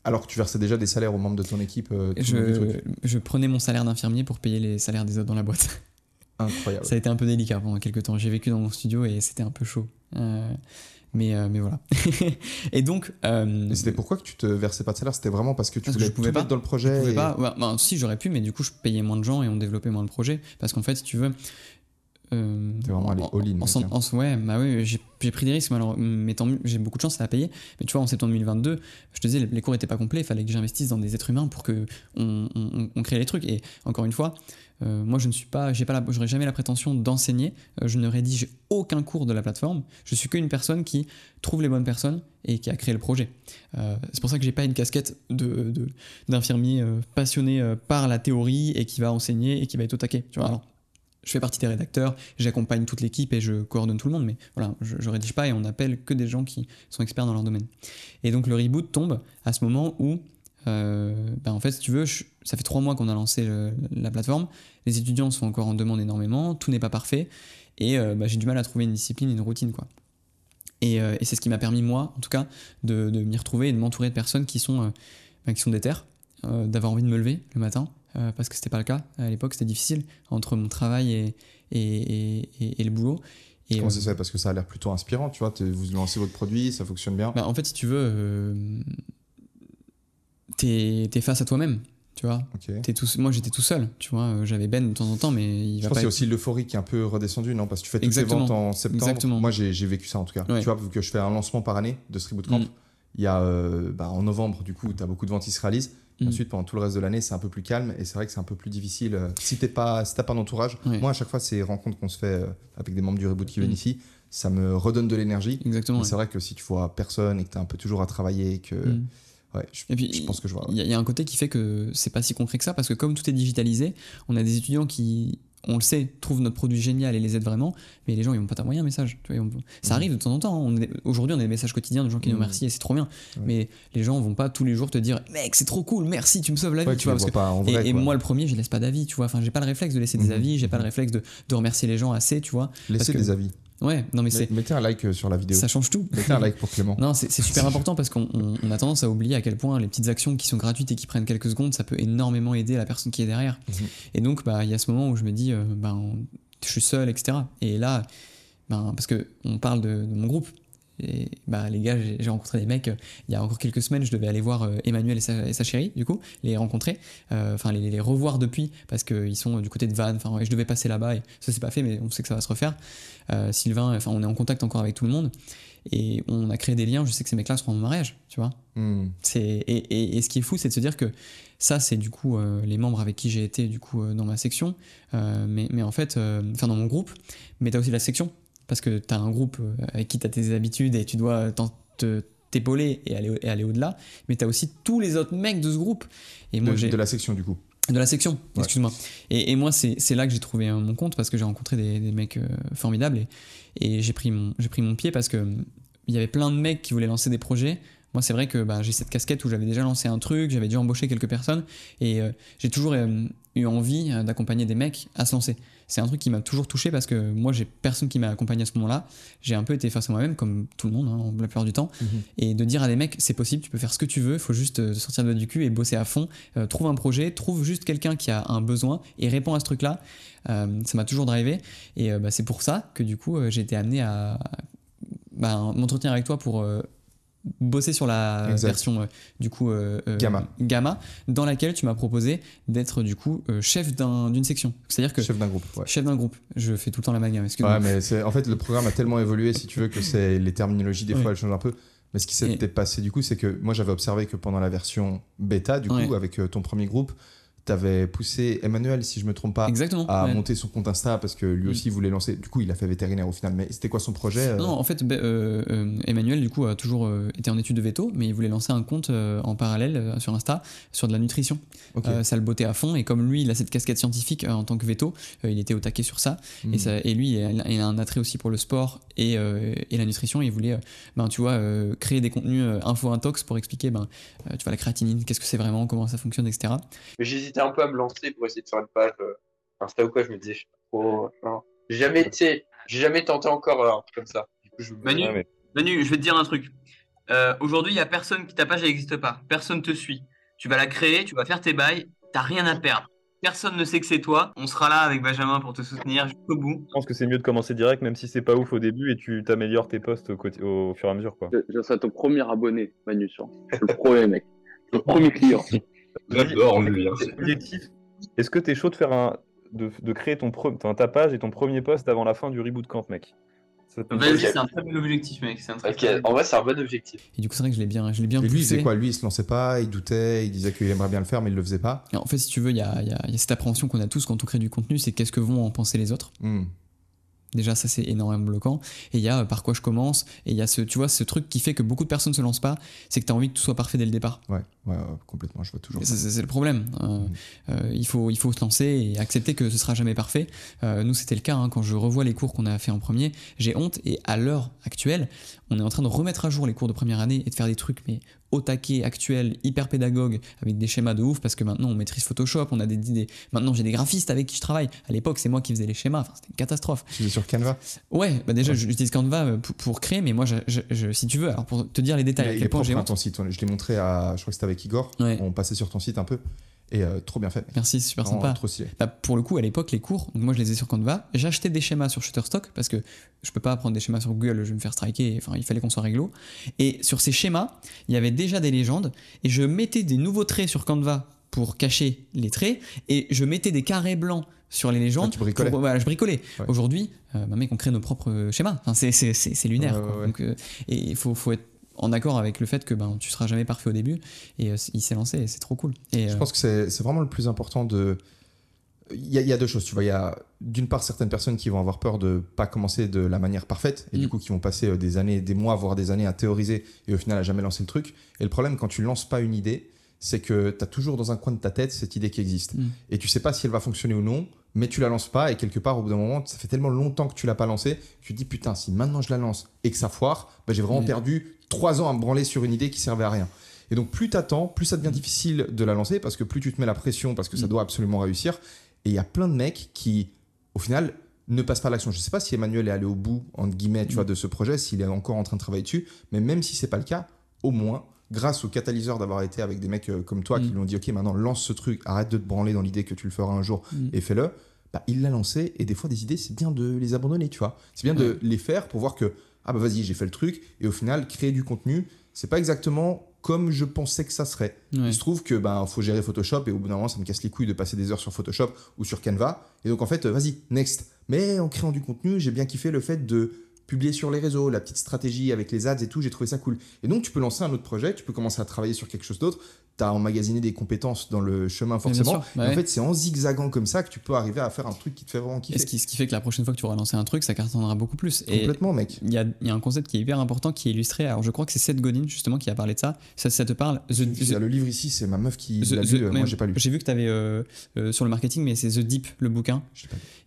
Alors que tu versais déjà des salaires aux membres de ton équipe je, prenais mon salaire d'infirmier pour payer les salaires des autres dans la boîte. Incroyable. Ça a été un peu délicat pendant quelques temps. J'ai vécu dans mon studio et c'était un peu chaud. Euh, mais, voilà. et donc. Euh, c'était pourquoi que tu te versais pas de salaire C'était vraiment parce que tu parce pouvais pas, dans le projet Je pouvais pas. Bah, si, j'aurais pu, mais du coup, je payais moins de gens et on développait moins le projet. Parce qu'en fait, si tu veux. Euh, T'es vraiment all-in. En, en, ouais, bah oui, j'ai pris des risques, mais, alors, mais tant mieux, j'ai beaucoup de chance à payer. Mais tu vois, en septembre 2022, je te disais, les, cours n'étaient pas complets, il fallait que j'investisse dans des êtres humains pour qu'on on, crée les trucs. Et encore une fois, euh, moi, je ne suis pas, j'ai pas, j'aurais jamais la prétention d'enseigner. Euh, je ne rédige aucun cours de la plateforme. Je suis qu'une personne qui trouve les bonnes personnes et qui a créé le projet. Euh, c'est pour ça que j'ai pas une casquette de, d'infirmier passionné par la théorie et qui va enseigner et qui va être au taquet. Tu vois, alors, je fais partie des rédacteurs, j'accompagne toute l'équipe et je coordonne tout le monde, mais voilà, je, je rédige pas et on appelle que des gens qui sont experts dans leur domaine. Et donc le reboot tombe à ce moment où ben en fait, si tu veux, ça fait trois mois qu'on a lancé la plateforme. Les étudiants sont encore en demande énormément, tout n'est pas parfait, et euh, bah, j'ai du mal à trouver une discipline, une routine, quoi. Euh, et, c'est ce qui m'a permis, moi, en tout cas, de, de m'y retrouver et de m'entourer de personnes qui sont, bah, qui sont terres, d'avoir envie de me lever le matin, parce que c'était pas le cas à l'époque, c'était difficile entre mon travail et, et, et, le boulot. Et Comment ça Parce que ça a l'air plutôt inspirant, tu vois, vous lancez votre produit, ça fonctionne bien. en fait, si tu veux t'es es face à toi-même. Tu vois, es moi j'étais tout seul, tu vois, euh, j'avais Ben de temps en temps, mais il Je pense qu'il y aussi l'euphorie qui est un peu redescendue, non Parce que tu fais toutes Exactement. ventes en septembre. Exactement. Moi j'ai vécu ça en tout cas. Tu vois, vu que je fais un lancement par année de ce reboot camp, mm. il y a euh, bah, en novembre, du coup, tu as beaucoup de ventes qui se réalisent. Mm. Ensuite, pendant tout le reste de l'année, c'est un peu plus calme et c'est vrai que c'est un peu plus difficile. Euh, si t'es pas, si t'as pas d'entourage, moi à chaque fois, ces rencontres qu'on se fait avec des membres du Reboot qui mm. viennent ici, ça me redonne de l'énergie. Exactement. C'est vrai que si tu vois personne et que t'es un peu toujours à travailler, que je, pense que je vois. Il y, a un côté qui fait que c'est pas si concret que ça, parce que comme tout est digitalisé, on a des étudiants qui, on le sait, trouvent notre produit génial et les aident vraiment, mais les gens, ils ont pas un un message. Tu vois, ça arrive de temps en temps. Hein. Aujourd'hui, on a des messages quotidiens de gens qui nous remercient et c'est trop bien. Mais les gens vont pas tous les jours te dire, mec, c'est trop cool, merci, tu me sauves la vie. Tu et, moi, le premier, je laisse pas d'avis, tu vois. Enfin, j'ai pas le réflexe de laisser des mhm. avis, j'ai pas le mhm. réflexe de, remercier les gens assez, tu vois. Laisser des avis. Ouais, non mais c'est. Mettez un like euh, sur la vidéo. Ça change tout. Mettez un like pour Clément. non, c'est super important parce qu'on a tendance à oublier à quel point les petites actions qui sont gratuites et qui prennent quelques secondes, ça peut énormément aider la personne qui est derrière. Mhm. Et donc, bah, il y a ce moment où je me dis, euh, ben, je suis seul, etc. Et là, bah, parce qu'on parle de mon groupe, et bah, les gars, j'ai rencontré des mecs. Euh, il y a encore quelques semaines, je devais aller voir euh, Emmanuel et sa, chérie, du coup, les rencontrer, euh, enfin les, revoir depuis, parce qu'ils sont du côté de Vannes. Enfin, je devais passer là-bas et ça s'est pas fait, mais on sait que ça va se refaire. Sylvain, enfin, on est en contact encore avec tout le monde et on a créé des liens. Je sais que ces mecs-là seront en mariage, tu vois. Hmm. c'est Et, et, ce qui est fou, c'est de se dire que ça, c'est du coup les membres avec qui j'ai été du coup dans ma section, mais, mais, en fait, enfin dans mon groupe, mais t'as aussi la section parce que tu as un groupe euh, avec qui tu as tes habitudes et tu dois euh, t'épauler et aller, aller au-delà, mais tu as aussi tous les autres mecs de ce groupe. Et moi, de, la section du coup de la section, excuse-moi. Et, moi, c'est là que j'ai trouvé mon compte parce que j'ai rencontré des, mecs euh, formidables et, j'ai pris, mon, pris mon pied parce qu'il y avait plein de mecs qui voulaient lancer des projets. Moi, c'est vrai que bah, j'ai cette casquette où j'avais déjà lancé un truc, j'avais dû embaucher quelques personnes et j'ai toujours eu envie d'accompagner des mecs à se lancer c'est un truc qui m'a toujours touché parce que moi, j'ai personne qui m'a accompagné à ce moment-là. J'ai un peu été face à moi-même, comme tout le monde, hein, la plupart du temps. Mhm. Et de dire à des mecs, c'est possible, tu peux faire ce que tu veux, il faut juste euh, sortir de du cul et bosser à fond. Euh, trouve un projet, trouve juste quelqu'un qui a un besoin et répond à ce truc-là. Euh, ça m'a toujours drivé. Et bah, c'est pour ça que du coup, j'ai été amené bah, à, m'entretenir avec toi pour bosser sur la version euh, du coup euh, euh, gamma. gamma. dans laquelle tu m'as proposé d'être du coup chef d'une section c'est à dire que chef d'un groupe chef d'un groupe je fais tout le temps la maga mais en fait le programme a tellement évolué si tu veux que c'est les terminologies des fois elles changent un peu mais ce qui s'était passé du coup c'est que moi j'avais observé que pendant la version bêta du coup avec ton premier groupe t'avais poussé Emmanuel, si je me trompe pas, à monter son compte Insta parce que lui mm. aussi voulait lancer. Du coup, il a fait vétérinaire au final. Mais c'était quoi son projet euh non, en fait, euh, euh, Emmanuel, du coup, a toujours été en étude de veto, mais il voulait lancer un compte en parallèle sur Insta sur de la nutrition. ça le bottait à fond. Et comme lui, il a cette casquette scientifique en tant que veto, il était au taquet sur ça. Et, mm. et, lui, il a, un attrait aussi pour le sport et, la nutrition. il voulait, ben, tu vois, créer des contenus info-intox pour expliquer, ben, tu vois, la créatinine, qu'est-ce que c'est vraiment, comment ça fonctionne, etc. J'hésite un peu à me lancer pour essayer de faire une page euh, Insta ou quoi. Je me disais, je sais pas j'ai jamais, jamais tenté encore euh, un comme ça. je Manu, Manu, je vais te dire un truc. Euh, aujourd'hui, il n'y a personne qui ta page n'existe pas. Personne te suit. Tu vas la créer, tu vas faire tes bails. T'as rien à perdre. Personne ne sait que c'est toi. On sera là avec Benjamin pour te soutenir jusqu'au bout. Je pense que c'est mieux de commencer direct, même si c'est pas ouf au début, et tu t'améliores tes posts au, fur et à mesure. Quoi. Je, serai ton premier abonné, Manu, le premier, mec. Le premier client. J'adore lui. Est-ce que t'es chaud de faire un. De, créer ton, pro... ta et ton premier poste avant la fin du reboot camp, mec c'est un très bon objectif, mec. Un très en vrai, c'est un bon objectif. Et du coup, c'est vrai que je l'ai bien, je bien. Et lui, c'est quoi Lui, il se lançait pas, il doutait, il disait qu'il aimerait bien le faire, mais il le faisait pas. en fait, si tu veux, il y, a, cette appréhension qu'on a tous quand on crée du contenu, c'est qu'est-ce que vont en penser les autres. Hmm. Déjà, ça c'est énormément bloquant. Et il y a euh, par quoi je commence. Et il y a ce, tu vois, ce truc qui fait que beaucoup de personnes ne se lancent pas, c'est que tu as envie que tout soit parfait dès le départ. Ouais, complètement, je vois toujours. C'est le problème. Euh, mmh. euh, il, faut, il faut se lancer et accepter que ce sera jamais parfait. nous, c'était le cas. Hein, quand je revois les cours qu'on a fait en premier, j'ai honte. Et à l'heure actuelle, on est en train de remettre à jour les cours de première année et de faire des trucs mais au taquet actuel, hyper pédagogue, avec des schémas de ouf, parce que maintenant on maîtrise Photoshop, on a des idées. Maintenant j'ai des graphistes avec qui je travaille. À l'époque, c'est moi qui faisais les schémas, enfin, c'était une catastrophe. Tu sur Canva Ouais, bah déjà je j'utilise Canva euh, pour, créer, mais moi, si tu veux, alors pour te dire les détails, à quel j'ai. ton site, je l'ai montré à, je crois que c'était avec Igor, on passait sur ton site un peu. Et euh, trop bien fait. Merci, super sympa. Bah, pour le coup, à l'époque, les cours, moi je les ai sur Canva. J'achetais des schémas sur Shutterstock parce que je peux pas apprendre des schémas sur Google, je vais me faire striker. Enfin, il fallait qu'on soit réglo. Et sur ces schémas, il y avait déjà des légendes et je mettais des nouveaux traits sur Canva pour cacher les traits et je mettais des carrés blancs sur les légendes. Ah, je bricolais. Aujourd'hui, euh, bah, on crée nos propres schémas. Enfin, c'est lunaire. Euh, et il faut, faut être en accord avec le fait que ben, tu seras jamais parfait au début. Et euh, il s'est lancé et c'est trop cool. je euh, pense que c'est vraiment le plus important de. Il y, a, deux choses, tu vois. Il y a d'une part certaines personnes qui vont avoir peur de pas commencer de la manière parfaite et du mm. coup qui vont passer euh, des années, des mois, voire des années à théoriser et au final à jamais lancer le truc. Et le problème quand tu lances pas une idée, c'est que tu as toujours dans un coin de ta tête cette idée qui existe mm. et tu sais pas si elle va fonctionner ou non mais tu la lances pas et quelque part au bout d'un moment ça fait tellement longtemps que tu l'as pas lancé que tu te dis putain si maintenant je la lance et que ça foire bah, j'ai vraiment perdu trois ans à me branler sur une idée qui servait à rien et donc plus t'attends plus ça devient mm. difficile de la lancer parce que plus tu te mets la pression parce que ça mm. doit absolument réussir et il y a plein de mecs qui au final ne passent pas à l'action. Je ne sais pas si Emmanuel est allé au bout, entre guillemets, tu mm. vois, de ce projet, s'il est encore en train de travailler dessus, mais même si c'est pas le cas, au moins, grâce au catalyseur d'avoir été avec des mecs euh, comme toi qui mm. lui ont dit Ok, maintenant lance ce truc, arrête de te branler dans l'idée que tu le feras un jour mm. et fais-le. Bah, il l'a lancé et des fois, des idées, c'est bien de les abandonner, tu vois. C'est bien de les faire pour voir que Ah bah vas-y, j'ai fait le truc et au final, créer du contenu, c'est pas exactement comme je pensais que ça serait. Il se trouve que ben faut gérer Photoshop et au bout d'un moment ça me casse les couilles de passer des heures sur Photoshop ou sur Canva et donc en fait vas-y next. Mais en créant du contenu, j'ai bien kiffé le fait de publier sur les réseaux, la petite stratégie avec les ads et tout, j'ai trouvé ça cool. Et donc tu peux lancer un autre projet, tu peux commencer à travailler sur quelque chose d'autre, t'as emmagasiné des compétences dans le chemin forcément. Bah en fait, c'est en zigzagant comme ça que tu peux arriver à faire un truc qui te fait vraiment kiffer. ce qui, qui fait que la prochaine fois que tu auras lancé un truc, ça cartonnera beaucoup plus. Complètement, mec. Il y a, y a, un concept qui est hyper important qui est illustré. Alors, je crois que c'est Seth Godin justement qui a parlé de ça. Ça, te parle Le livre ici, c'est ma meuf qui l'a lu. Euh, moi, j'ai pas lu. J'ai vu que tu avais euh, euh, sur le marketing, mais c'est The Deep, le bouquin.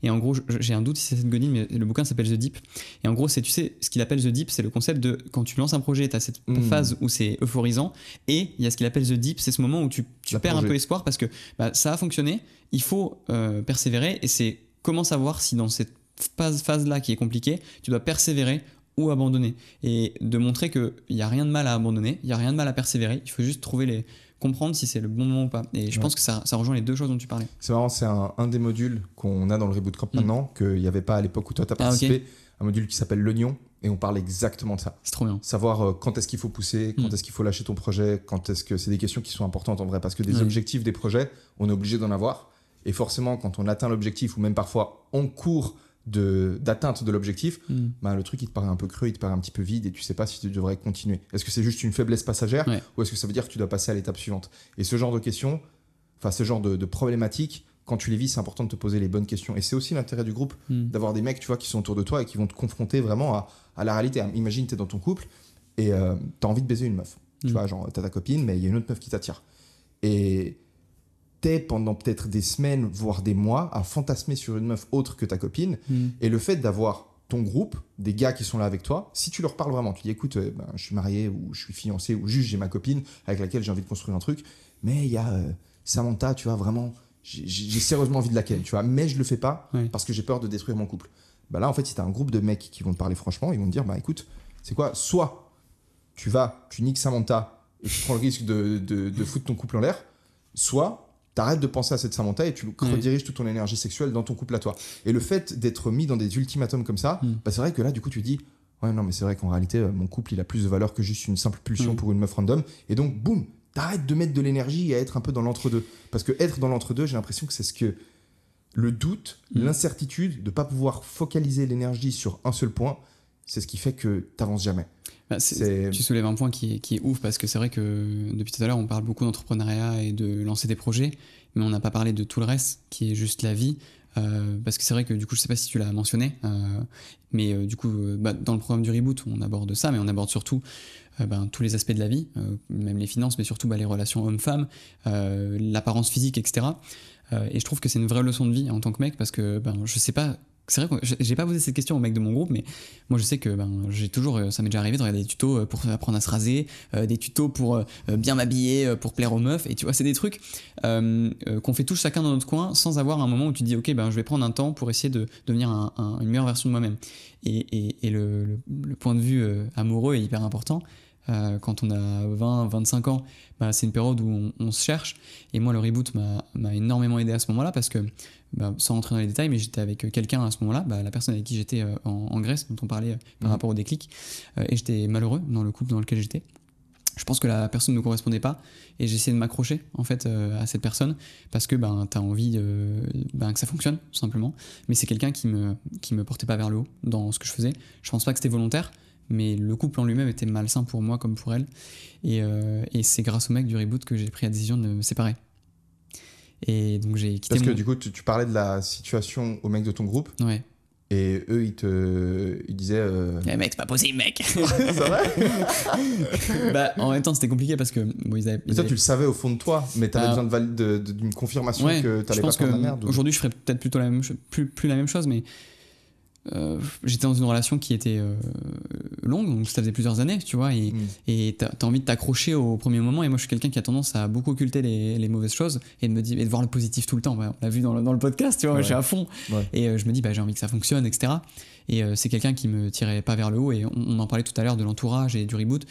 Et en gros, j'ai un doute si c'est Seth Godin, mais le bouquin s'appelle The Deep. Et en gros, c'est, tu sais, ce qu'il appelle The Deep, c'est le concept de quand tu lances un projet, tu as cette hmm. phase où c'est euphorisant. Et il y a ce qu'il appelle The Deep c'est ce moment où tu, perds un peu espoir parce que bah, ça a fonctionné, il faut euh, persévérer et c'est comment savoir si dans cette phase-là qui est compliquée, tu dois persévérer ou abandonner. Et de montrer qu'il n'y a rien de mal à abandonner, il n'y a rien de mal à persévérer, il faut juste trouver les comprendre si c'est le bon moment ou pas. Et je pense que ça, rejoint les deux choses dont tu parlais. C'est marrant, c'est un, des modules qu'on a dans le Reboot Camp mm. maintenant, qu'il n'y avait pas à l'époque où toi tu as ah, participé, un module qui s'appelle l'oignon, et on parle exactement de ça. C'est trop bien. Savoir euh, quand est-ce qu'il faut pousser, quand mm. est-ce qu'il faut lâcher ton projet, quand est-ce que c'est des questions qui sont importantes en vrai. Parce que des objectifs, des projets, on est obligé d'en avoir. Et forcément, quand on atteint l'objectif ou même parfois en cours d'atteinte de, l'objectif, mm. bah, le truc il te paraît un peu creux, il te paraît un petit peu vide et tu sais pas si tu devrais continuer. Est-ce que c'est juste une faiblesse passagère ou est-ce que ça veut dire que tu dois passer à l'étape suivante Et ce genre de questions, enfin ce genre de, problématiques, quand tu les vis, c'est important de te poser les bonnes questions. Et c'est aussi l'intérêt du groupe mm. d'avoir des mecs, tu vois, qui sont autour de toi et qui vont te confronter vraiment à à la réalité. Hein, imagine, tu es dans ton couple et euh, tu as envie de baiser une meuf. Tu mm. vois, genre, as ta copine, mais il y a une autre meuf qui t'attire. Et tu es pendant peut-être des semaines, voire des mois, à fantasmer sur une meuf autre que ta copine. Mm. Et le fait d'avoir ton groupe, des gars qui sont là avec toi, si tu leur parles vraiment, tu dis écoute, euh, ben, je suis marié ou je suis fiancé ou juste j'ai ma copine avec laquelle j'ai envie de construire un truc, mais il y a euh, Samantha, tu vois, vraiment, j'ai sérieusement envie de laquelle, tu vois, mais je le fais pas parce que j'ai peur de détruire mon couple. Bah là, en fait, si t'as un groupe de mecs qui vont te parler franchement, ils vont te dire, bah écoute, c'est quoi Soit tu vas, tu niques Samantha et tu prends le risque de, de, foutre ton couple en l'air, soit t'arrêtes de penser à cette Samantha et tu mm. rediriges toute ton énergie sexuelle dans ton couple à toi. Et le fait d'être mis dans des ultimatums comme ça, mm. bah c'est vrai que là, du coup, tu dis, ouais, non, mais c'est vrai qu'en réalité, euh, mon couple, il a plus de valeur que juste une simple pulsion mm. pour une meuf random. Et donc, boum, t'arrêtes de mettre de l'énergie Et à être un peu dans l'entre-deux. Parce que être dans l'entre-deux, j'ai l'impression que c'est ce que le doute, mm. l'incertitude, de ne pas pouvoir focaliser l'énergie sur un seul point, c'est ce qui fait que tu n'avances jamais. Bah, tu soulèves un point qui, est ouf parce que c'est vrai que depuis tout à l'heure, on parle beaucoup d'entrepreneuriat et de lancer des projets, mais on n'a pas parlé de tout le reste qui est juste la vie. Euh, parce que c'est vrai que du coup, je sais pas si tu l'as mentionné, euh, mais euh, du coup, bah, dans le programme du reboot, on aborde ça, mais on aborde surtout ben, tous les aspects de la vie, même les finances, mais surtout bah, les relations hommes-femmes, l'apparence physique, etc. Euh, et je trouve que c'est une vraie leçon de vie en tant que mec parce que ben, je sais pas c'est vrai que j'ai pas posé cette question au mec de mon groupe, mais moi je sais que ben, j'ai toujours, euh, ça m'est déjà arrivé de regarder des tutos euh, pour apprendre à se raser, des tutos pour bien m'habiller, pour plaire aux meufs, et tu vois, c'est des trucs qu'on fait tous chacun dans notre coin sans avoir un moment où tu te dis, ok, ben, je vais prendre un temps pour essayer de devenir une meilleure version de moi-même. Et, et, le, point de vue amoureux est hyper important. Euh, quand on a 20, 25 ans, bah, c'est une période où on, se cherche. Et moi, le reboot m'a énormément aidé à ce moment-là parce que, bah, sans rentrer dans les détails, mais j'étais avec quelqu'un à ce moment-là, bah, la personne avec qui j'étais euh, en, Grèce, dont on parlait euh, par mmh. rapport au déclic, et j'étais malheureux dans le couple dans lequel j'étais je pense que la personne ne me correspondait pas et j'essayais de m'accrocher en fait à cette personne parce que ben t'as envie ben, que ça fonctionne tout simplement mais c'est quelqu'un qui me qui me portait pas vers le haut dans ce que je faisais je pense pas que c'était volontaire mais le couple en lui-même était malsain pour moi comme pour elle. Euh, et, c'est grâce au mec du reboot que j'ai pris la décision de me séparer. Et donc j'ai quitté. Parce que du coup, tu, parlais de la situation au mec de ton groupe. Ouais. Et eux, ils te ils disaient. Euh... Eh, mec, c'est pas possible, mec C'est vrai Bah, en même temps, c'était compliqué parce que. Bon, ils avaient, mais toi, tu le savais au fond de toi, mais t'avais ah. besoin d'une confirmation que t'allais pas faire la merde. Aujourd'hui, je ferais peut-être plutôt la même, plus, plus la même chose, mais euh, j'étais dans une relation qui était euh, longue, donc ça faisait plusieurs années, tu vois, et mm. t'as as envie de t'accrocher au premier moment. Et moi, je suis quelqu'un qui a tendance à beaucoup occulter les, mauvaises choses et de me dire et de voir le positif tout le temps. on l'a vu dans le, podcast, tu vois, je suis à fond. Et euh, je me dis, bah, j'ai envie que ça fonctionne, etc. Et c'est quelqu'un qui me tirait pas vers le haut. Et on en parlait tout à l'heure de l'entourage et du reboot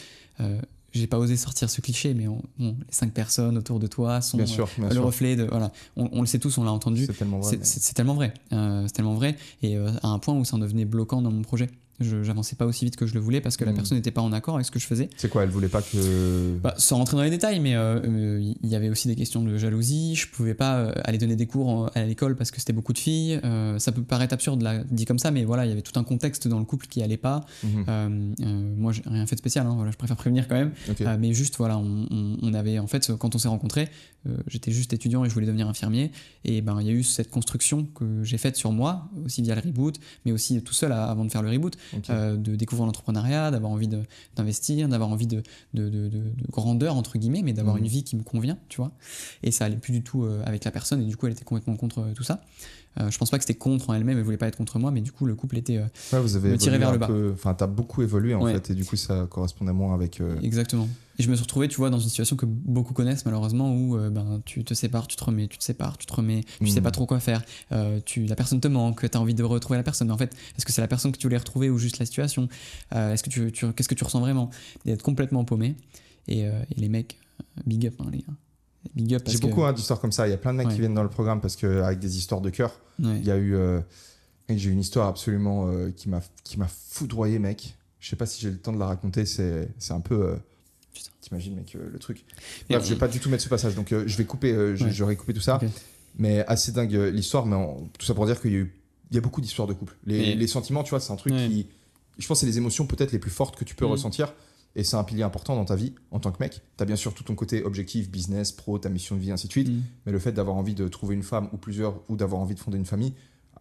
j'ai pas osé sortir ce cliché, mais les cinq personnes autour de toi sont euh, le reflet de. Voilà, on, le sait tous, on l'a entendu. C'est tellement vrai. C'est tellement vrai. Euh, tellement vrai. Et euh, à un point où ça en devenait bloquant dans mon projet j'avançais pas aussi vite que je le voulais parce que la hmm. personne n'était pas en accord avec ce que je faisais. C'est quoi Elle voulait pas que. Bah, sans rentrer dans les détails, mais euh, euh, il y avait aussi des questions de jalousie. Je pouvais pas euh, aller donner des cours à l'école parce que c'était beaucoup de filles. ça peut paraître absurde dit comme ça, mais voilà, il y avait tout un contexte dans le couple qui allait pas. Mhm. moi, j'ai rien fait de spécial. Hein, voilà, je préfère prévenir quand même. mais juste, voilà, on, avait en fait quand on s'est rencontrés, j'étais juste étudiant et je voulais devenir infirmier. Et ben, il y a eu cette construction que j'ai faite sur moi aussi via le reboot, mais aussi tout seul avant de faire le reboot euh, de découvrir l'entrepreneuriat, d'avoir envie d'investir, d'avoir envie de, grandeur, entre guillemets, mais d'avoir mmh. une vie qui me convient, tu vois. Et ça allait plus du tout euh, avec la personne, et du coup, elle était complètement contre euh, tout ça. Euh, je pense pas que c'était contre en elle-même, elle voulait pas être contre moi, mais du coup, le couple était euh, vous avez me tiré vers le bas. tu as beaucoup évolué en fait, et du coup, ça correspondait moins avec. Euh, Exactement. Et je me suis retrouvé, tu vois, dans une situation que beaucoup connaissent malheureusement, où ben, tu te sépares, tu te remets, tu te sépares, tu te remets, tu sais hmm. pas trop quoi faire, tu, la personne te manque, tu as envie de retrouver la personne, mais en fait, est-ce que c'est la personne que tu voulais retrouver ou juste la situation Est-ce que tu, qu'est-ce que tu ressens vraiment D'être complètement paumé. Et, et, les mecs, big up, hein, les gars. J'ai beaucoup hein, d'histoires comme ça. Il y a plein de mecs qui viennent dans le programme parce que avec des histoires de cœur. Il y a eu. Euh, j'ai une histoire absolument euh, qui m'a qui m'a foudroyé, mec. Je sais pas si j'ai le temps de la raconter. C'est un peu. Euh, T'imagines, mec, euh, le truc. je vais pas du tout mettre ce passage, donc je vais couper. je, coupé tout ça. Mais assez dingue l'histoire. Mais tout ça pour dire qu'il y a Il y a beaucoup d'histoires de couple. Les, sentiments, tu vois, c'est un truc qui. Je pense c'est les émotions peut-être les plus fortes que tu peux mm. ressentir et c'est un pilier important dans ta vie en tant que mec. Tu as bien sûr tout ton côté objectif, business, pro, ta mission de vie, ainsi de suite. Mm. Mais le fait d'avoir envie de trouver une femme ou plusieurs, ou d'avoir envie de fonder une famille,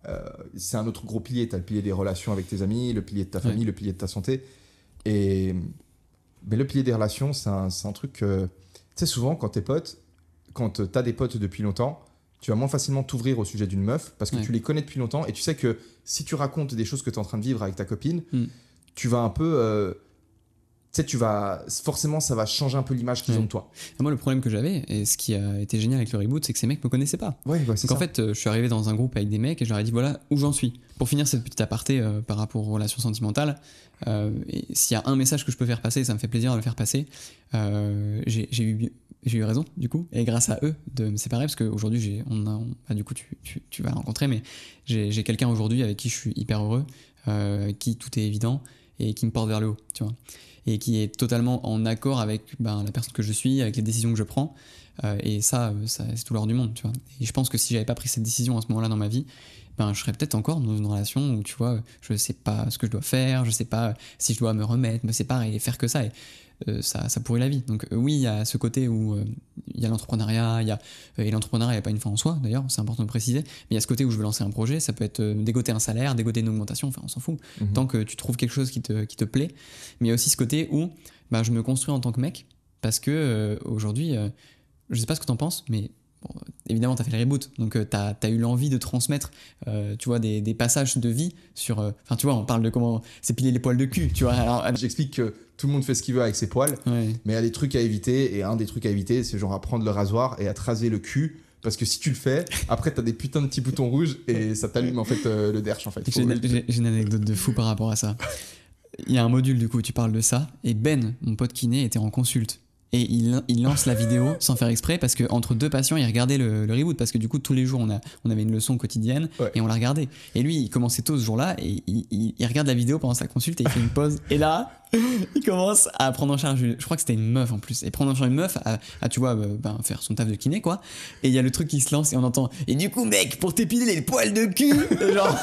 euh, c'est un autre gros pilier. Tu as le pilier des relations avec tes amis, le pilier de ta famille, le pilier de ta santé. Et mais le pilier des relations, c'est un, un, truc que. Tu sais, souvent, quand tes potes, quand tu as des potes depuis longtemps, tu vas moins facilement t'ouvrir au sujet d'une meuf parce que tu les connais depuis longtemps et tu sais que si tu racontes des choses que tu es en train de vivre avec ta copine, mm. tu vas un peu. Euh, tu sais, tu vas forcément, ça va changer un peu l'image qu'ils ont de toi. moi, le problème que j'avais et ce qui a été génial avec le reboot, c'est que ces mecs me connaissaient pas. Bah, c'est en fait, euh, je suis arrivé dans un groupe avec des mecs et je leur ai dit voilà où j'en suis. Pour finir cette petite aparté euh, par rapport aux relations sentimentales, euh, s'il y a un message que je peux faire passer, ça me fait plaisir de le faire passer. j'ai eu j'ai eu raison du coup et grâce à eux de me séparer parce qu'aujourd'hui j'ai on a bah, du coup tu, tu, tu, vas rencontrer mais j'ai quelqu'un aujourd'hui avec qui je suis hyper heureux qui tout est évident et qui me porte vers le haut tu vois et qui est totalement en accord avec ben, la personne que je suis, avec les décisions que je prends. Euh, et euh, ça, c'est tout l'or du monde, tu vois. Et je pense que si j'avais pas pris cette décision à ce moment-là dans ma vie, ben, je serais peut-être encore dans une relation où, tu vois, je sais pas ce que je dois faire, je sais pas si je dois me remettre, me séparer et faire que ça. Et euh, ça, pourrit la vie. Donc euh, oui, il y a ce côté où euh, il y a l'entrepreneuriat, il y a, et l'entrepreneuriat a pas une fin en soi d'ailleurs, c'est important de préciser, mais il y a ce côté où je veux lancer un projet, ça peut être dégoter un salaire, dégoter une augmentation, enfin on s'en fout, mhm. tant que tu trouves quelque chose qui te, plaît, mais il y a aussi ce côté où bah, je me construis en tant que mec, parce que aujourd'hui, je sais pas ce que tu en penses, mais évidemment, tu as fait le reboot, donc euh, tu as, eu l'envie de transmettre, euh, tu vois, des, passages de vie sur... Euh, enfin, tu vois, on parle de comment s'épiler les poils de cul, tu vois. Alors, J'explique que tout le monde fait ce qu'il veut avec ses poils, mais il y a des trucs à éviter, et un des trucs à éviter, c'est genre à prendre le rasoir et à traser le cul parce que si tu le fais, après t'as des putains de petits boutons rouges et ça t'allume en fait le derche en fait. J'ai une, anecdote de fou par rapport à ça. Il y a un module du coup, tu parles de ça et Ben, mon pote kiné, était en consulte et il, lance la vidéo sans faire exprès parce que entre deux patients il regardait le, reboot parce que du coup tous les jours on, a, on avait une leçon quotidienne et on la regardait et lui il commençait tôt ce jour-là et il, regarde la vidéo pendant sa consulte et il fait une pause et là il commence à prendre en charge je crois que c'était une meuf en plus et prendre en charge une meuf à, tu vois euh, ben, faire son taf de kiné quoi et il y a le truc qui se lance et on entend et du coup mec pour t'épiler les poils de cul genre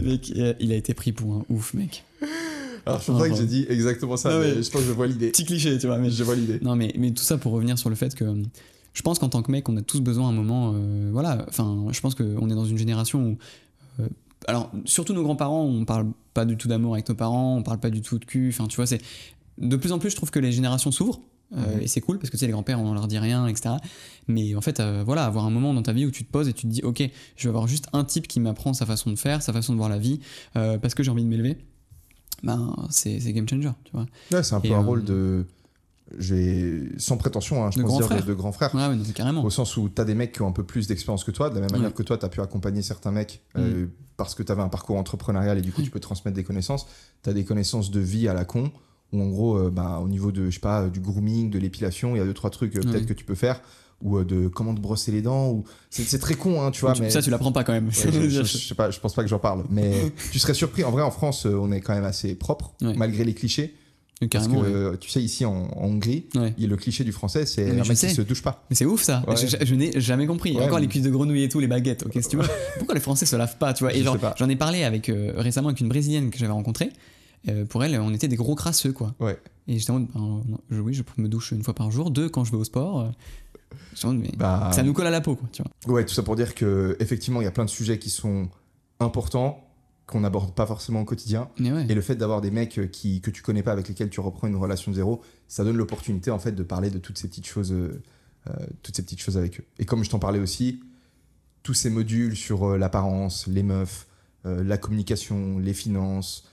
mec euh, il a été pris pour un ouf mec alors, je pense ah, que j'ai dit exactement ça, mais, je pense que je vois l'idée. Petit cliché, tu vois, mais je vois l'idée. Non, mais, mais tout ça pour revenir sur le fait que je pense qu'en tant que mec, on a tous besoin à un moment. Euh, voilà, enfin, je pense qu'on est dans une génération où. Euh, alors, surtout nos grands-parents, on parle pas du tout d'amour avec nos parents, on parle pas du tout de cul. Enfin, tu vois, c'est. De plus en plus, je trouve que les générations s'ouvrent. Euh, mhm. Et c'est cool parce que tu sais, les grands-pères, on leur dit rien, etc. Mais en fait, voilà, avoir un moment dans ta vie où tu te poses et tu te dis, ok, je vais avoir juste un type qui m'apprend sa façon de faire, sa façon de voir la vie, parce que j'ai envie de m'élever ben, c'est game changer. Tu vois. Ouais, c'est un peu un euh, rôle de sans prétention, hein, je de pense dire de, grand frère. carrément. Au sens où tu as des mecs qui ont un peu plus d'expérience que toi, de la même manière que toi, tu as pu accompagner certains mecs euh, mm. parce que tu avais un parcours entrepreneurial et du coup, tu mm. peux transmettre des connaissances. Tu as des connaissances de vie à la con, où en gros, euh, bah, au niveau de, je sais pas, du grooming, de l'épilation, il y a deux, trois trucs peut-être que tu peux faire ou euh, de comment te brosser les dents ou c'est très con hein, tu vois mais ça tu l'apprends pas quand même je, sais pas je pense pas que j'en parle mais tu serais surpris en vrai en France euh, on est quand même assez propre malgré les clichés parce que euh, tu sais ici en, Hongrie il le cliché du français c'est qu'il ah, se douche pas mais c'est ouf ça je, n'ai jamais compris encore les cuisses de grenouille et tout les baguettes ok pourquoi les Français se lavent pas tu vois et genre j'en ai parlé avec récemment avec une brésilienne que j'avais rencontrée pour elle, on était des gros crasseux, quoi. Et justement ben, oui, je me douche une fois par jour. Deux, quand je vais au sport. Bah, ça nous colle à la peau, quoi, Ouais, tout ça pour dire que effectivement, il y a plein de sujets qui sont importants qu'on n'aborde pas forcément au quotidien. Et le fait d'avoir des mecs euh, qui, que tu connais pas, avec lesquels tu reprends une relation zéro, ça donne l'opportunité en fait de parler de toutes ces petites choses, euh, euh, toutes ces petites choses avec eux. Et comme je t'en parlais aussi, tous ces modules sur l'apparence, les meufs, la communication, les finances,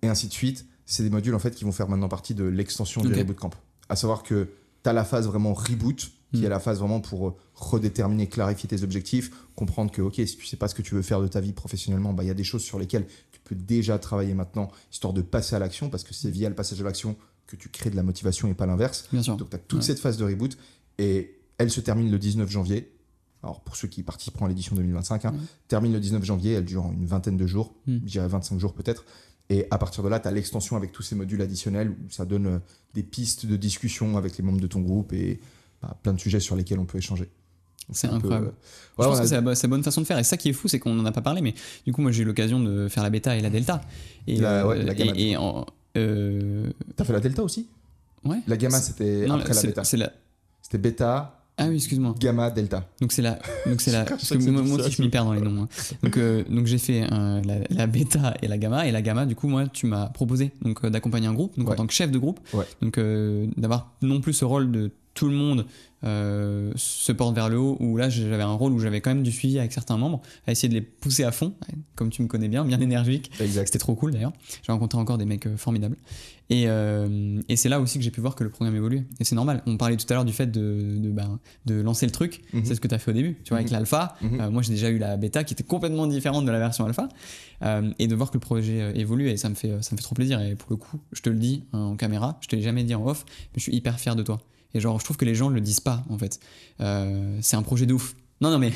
et ainsi de suite, c'est des modules en fait qui vont faire maintenant partie de l'extension du Reboot Camp. À savoir que tu as la phase vraiment reboot, qui est mm. la phase vraiment pour euh, redéterminer, clarifier tes objectifs, comprendre que, ok, si tu sais pas ce que tu veux faire de ta vie professionnellement, bah, il y a des choses sur lesquelles tu peux déjà travailler maintenant, histoire de passer à l'action, parce que c'est via le passage à l'action que tu crées de la motivation et pas l'inverse. Donc, tu as toute cette phase de reboot et elle se termine le 19 janvier. Alors, pour ceux qui participent à l'édition 2025, hein, termine le 19 janvier, elle dure une vingtaine de jours, mm. je dirais 25 jours peut-être. Et à partir de là, tu as l'extension avec tous ces modules additionnels où ça donne euh, des pistes de discussion avec les membres de ton groupe et bah, plein de sujets sur lesquels on peut échanger. C'est incroyable. Euh, je pense que c'est la, bonne façon de faire. Et ça qui est fou, c'est qu'on n'en a pas parlé, mais du coup, moi, j'ai eu l'occasion de faire la bêta et la delta. Et, euh, euh, T'as fait la delta aussi Ouais. La gamma, c'était après la bêta. C'était bêta. Ah oui, excuse-moi. Gamma delta. Donc c'est la, donc c'est la, moi, aussi je m'y perds dans les noms. Hein. Donc donc j'ai fait la, bêta et la gamma et la gamma. Du coup moi tu m'as proposé donc d'accompagner un groupe donc en tant que chef de groupe. Donc d'avoir non plus ce rôle de tout le monde euh, se porte vers le haut, où là j'avais un rôle où j'avais quand même du suivi avec certains membres, à essayer de les pousser à fond, comme tu me connais bien, bien énergique. C'était trop cool d'ailleurs. J'ai rencontré encore des mecs euh, formidables. Euh, et, c'est là aussi que j'ai pu voir que le programme évolue. Et c'est normal. On parlait tout à l'heure du fait de, de ben, lancer le truc. Mhm. C'est ce que tu as fait au début. Tu vois, avec mhm. l'alpha, mhm. moi j'ai déjà eu la bêta qui était complètement différente de la version alpha. et de voir que le projet évolue, et ça me, fait, ça me fait trop plaisir. Et pour le coup, je te le dis hein, en caméra, je te l'ai jamais dit en off, mais je suis hyper fier de toi genre, je trouve que les gens ne le disent pas, en fait. Euh, c'est un projet de ouf. Non, non, mais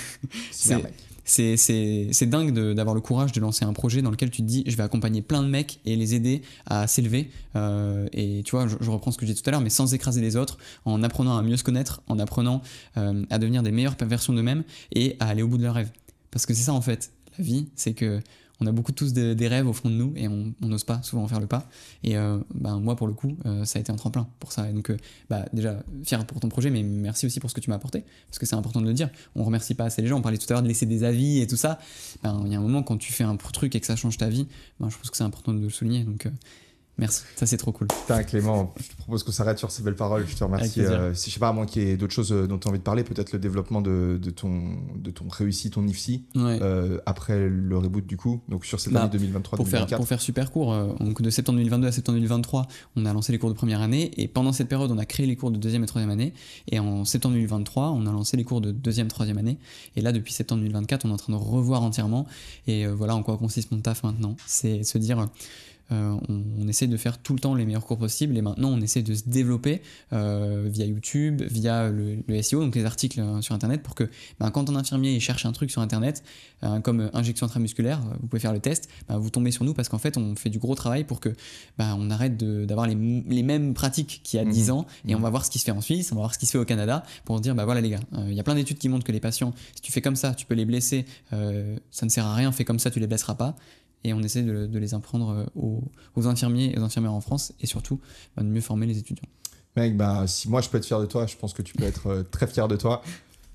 c'est c'est dingue d'avoir le courage de lancer un projet dans lequel tu te dis, je vais accompagner plein de mecs et les aider à s'élever. Euh, et tu vois, je, reprends ce que j'ai dit tout à l'heure, mais sans écraser les autres, en apprenant à mieux se connaître, en apprenant euh, à devenir des meilleures versions d'eux-mêmes et à aller au bout de leurs rêves. Parce que c'est ça, en fait, la vie, c'est que on a beaucoup tous des, rêves au fond de nous et on n'ose pas souvent en faire le pas. Et euh, bah, moi, pour le coup, euh, ça a été un tremplin pour ça. Et donc, euh, bah, déjà, fier pour ton projet, mais merci aussi pour ce que tu m'as apporté, parce que c'est important de le dire. On remercie pas assez les gens. On parlait tout à l'heure de laisser des avis et tout ça. Ben, il y a un moment, quand tu fais un truc et que ça change ta vie, ben, je pense que c'est important de le souligner. Merci, ça c'est trop cool. Putain, Clément, je te propose qu'on s'arrête sur ces belles paroles. Je te remercie. Euh, si, je sais pas, à moins qu'il y d'autres choses euh, dont tu as envie de parler, peut-être le développement de, ton, de ton réussi, ton IFSI, euh, après le reboot du coup, donc sur cette bah, année 2023 2024. pour faire super court, de septembre 2022 à septembre 2023, on a lancé les cours de première année et pendant cette période, on a créé les cours de deuxième et troisième année. Et en septembre 2023, on a lancé les cours de deuxième, troisième année. Et là, depuis septembre 2024, on est en train de revoir entièrement. Et voilà en quoi consiste mon taf maintenant. C'est se dire euh, on, essaie de faire tout le temps les meilleurs cours possibles et maintenant on essaie de se développer euh, via YouTube, via le, SEO, donc les articles hein, sur Internet, pour que ben, quand un infirmier il cherche un truc sur Internet, hein, comme euh, injection intramusculaire, vous pouvez faire le test, ben, vous tombez sur nous parce qu'en fait on fait du gros travail pour que ben, on arrête d'avoir les, mêmes pratiques qu'il y a 10 mhm. ans et on mhm. va voir ce qui se fait en Suisse, on va voir ce qui se fait au Canada pour dire voilà les gars, il y a plein d'études qui montrent que les patients, si tu fais comme ça, tu peux les blesser, ça ne sert à rien, fais comme ça, tu les blesseras pas et on essaie de, les apprendre euh, aux, infirmiers et aux infirmières en France et surtout bah, de mieux former les étudiants. Mec, bah, si moi je peux être fier de toi, je pense que tu peux être euh, très fier de toi.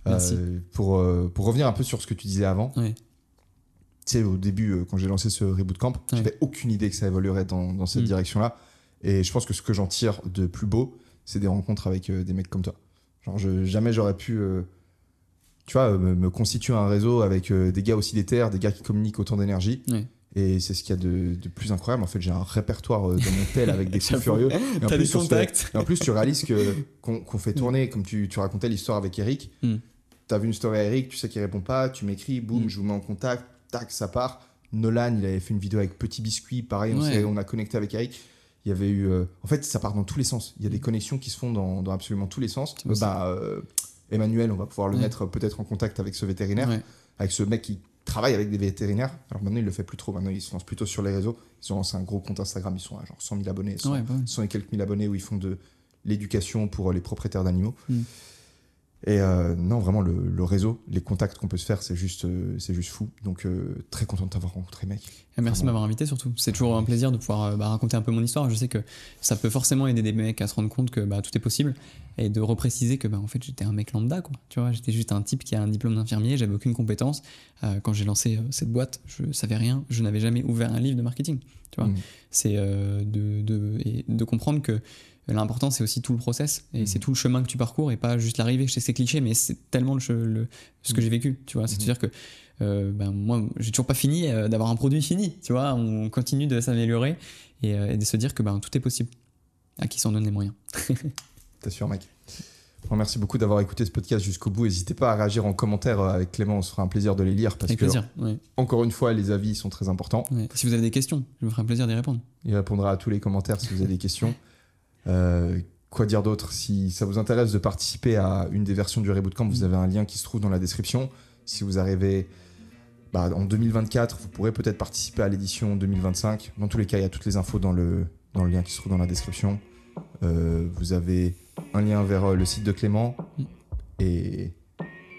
Euh, Merci. pour, pour, revenir un peu sur ce que tu disais avant, tu sais, au début, quand j'ai lancé ce Reboot Camp, je j'avais aucune idée que ça évoluerait dans, cette mm. direction-là. Et je pense que ce que j'en tire de plus beau, c'est des rencontres avec des mecs comme toi. Genre, je, jamais j'aurais pu, tu vois, me, constituer un réseau avec des gars aussi des des gars qui communiquent autant d'énergie. Oui. Et c'est ce qu'il y a de, plus incroyable. En fait, j'ai un répertoire euh, dans mon tel avec des furieux. Et en, plus, des et en plus, tu réalises que, qu'on, fait mm. tourner, comme tu, racontais l'histoire avec Eric. Mm. tu as vu une story à Eric, tu sais qu'il répond pas, tu m'écris, boum, mm. je vous mets en contact, tac, ça part. Nolan, il avait fait une vidéo avec Petit Biscuit, pareil, on, a connecté avec Eric. Il y avait eu. Euh, en fait, ça part dans tous les sens. Il y a des connexions qui se font dans, absolument tous les sens. Bah, euh, Emmanuel, on va pouvoir le mettre peut-être en contact avec ce vétérinaire, avec ce mec qui travaille avec des vétérinaires. Alors maintenant, il le fait plus trop. Maintenant, ils se lance plutôt sur les réseaux. Ils ont lancé un gros compte Instagram. Ils sont à genre 100 000 abonnés, 100, bah et quelques mille abonnés où ils font de l'éducation pour euh, les propriétaires d'animaux. Hmm. Et euh, non, vraiment, le, réseau, les contacts qu'on peut se faire, c'est juste, euh, c'est juste fou. Donc, euh, très content de t'avoir rencontré, mec. Eh, merci de m'avoir invité, surtout. C'est toujours un plaisir de pouvoir bah, raconter un peu mon histoire. Je sais que ça peut forcément aider des mecs à se rendre compte que bah, tout est possible et de repréciser que, bah, en fait, j'étais un mec lambda, quoi. Tu vois, j'étais juste un type qui a un diplôme d'infirmier, j'avais aucune compétence. quand j'ai lancé cette boîte, je savais rien, je n'avais jamais ouvert un livre de marketing. Tu vois, mmh. c'est de, de, de comprendre que L'important, c'est aussi tout le process et c'est mm. tout le chemin que tu parcours et pas juste l'arrivée. Je sais c'est cliché, mais c'est tellement le, ce que mm. j'ai vécu, tu vois. Mm-hmm. C'est-à-dire que euh, ben moi, j'ai toujours pas fini euh, d'avoir un produit fini, tu vois. On continue de s'améliorer et, euh, de se dire que ben, tout est possible à qui s'en donne les moyens. T'es sûr, merci beaucoup d'avoir écouté ce podcast jusqu'au bout. N'hésitez pas à réagir en commentaire euh, avec Clément, on se fera un plaisir de les lire parce que, plaisir, encore une fois, les avis sont très importants. Si vous avez des questions, je me ferai un plaisir d'y répondre. Il répondra à tous les commentaires si vous avez des questions. Euh, quoi dire d'autre Si ça vous intéresse de participer à une des versions du reboot camp vous avez un lien qui se trouve dans la description. Si vous arrivez bah, en 2024, vous pourrez peut-être participer à l'édition 2025. Dans tous les cas, il y a toutes les infos dans le, dans le lien qui se trouve dans la description. Euh, vous avez un lien vers euh, le site de Clément. Et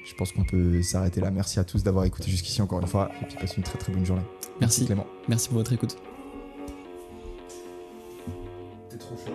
je pense qu'on peut s'arrêter là. Merci à tous d'avoir écouté jusqu'ici encore une fois. Et puis passez une très très bonne journée. Merci, Clément. Merci pour votre écoute. trop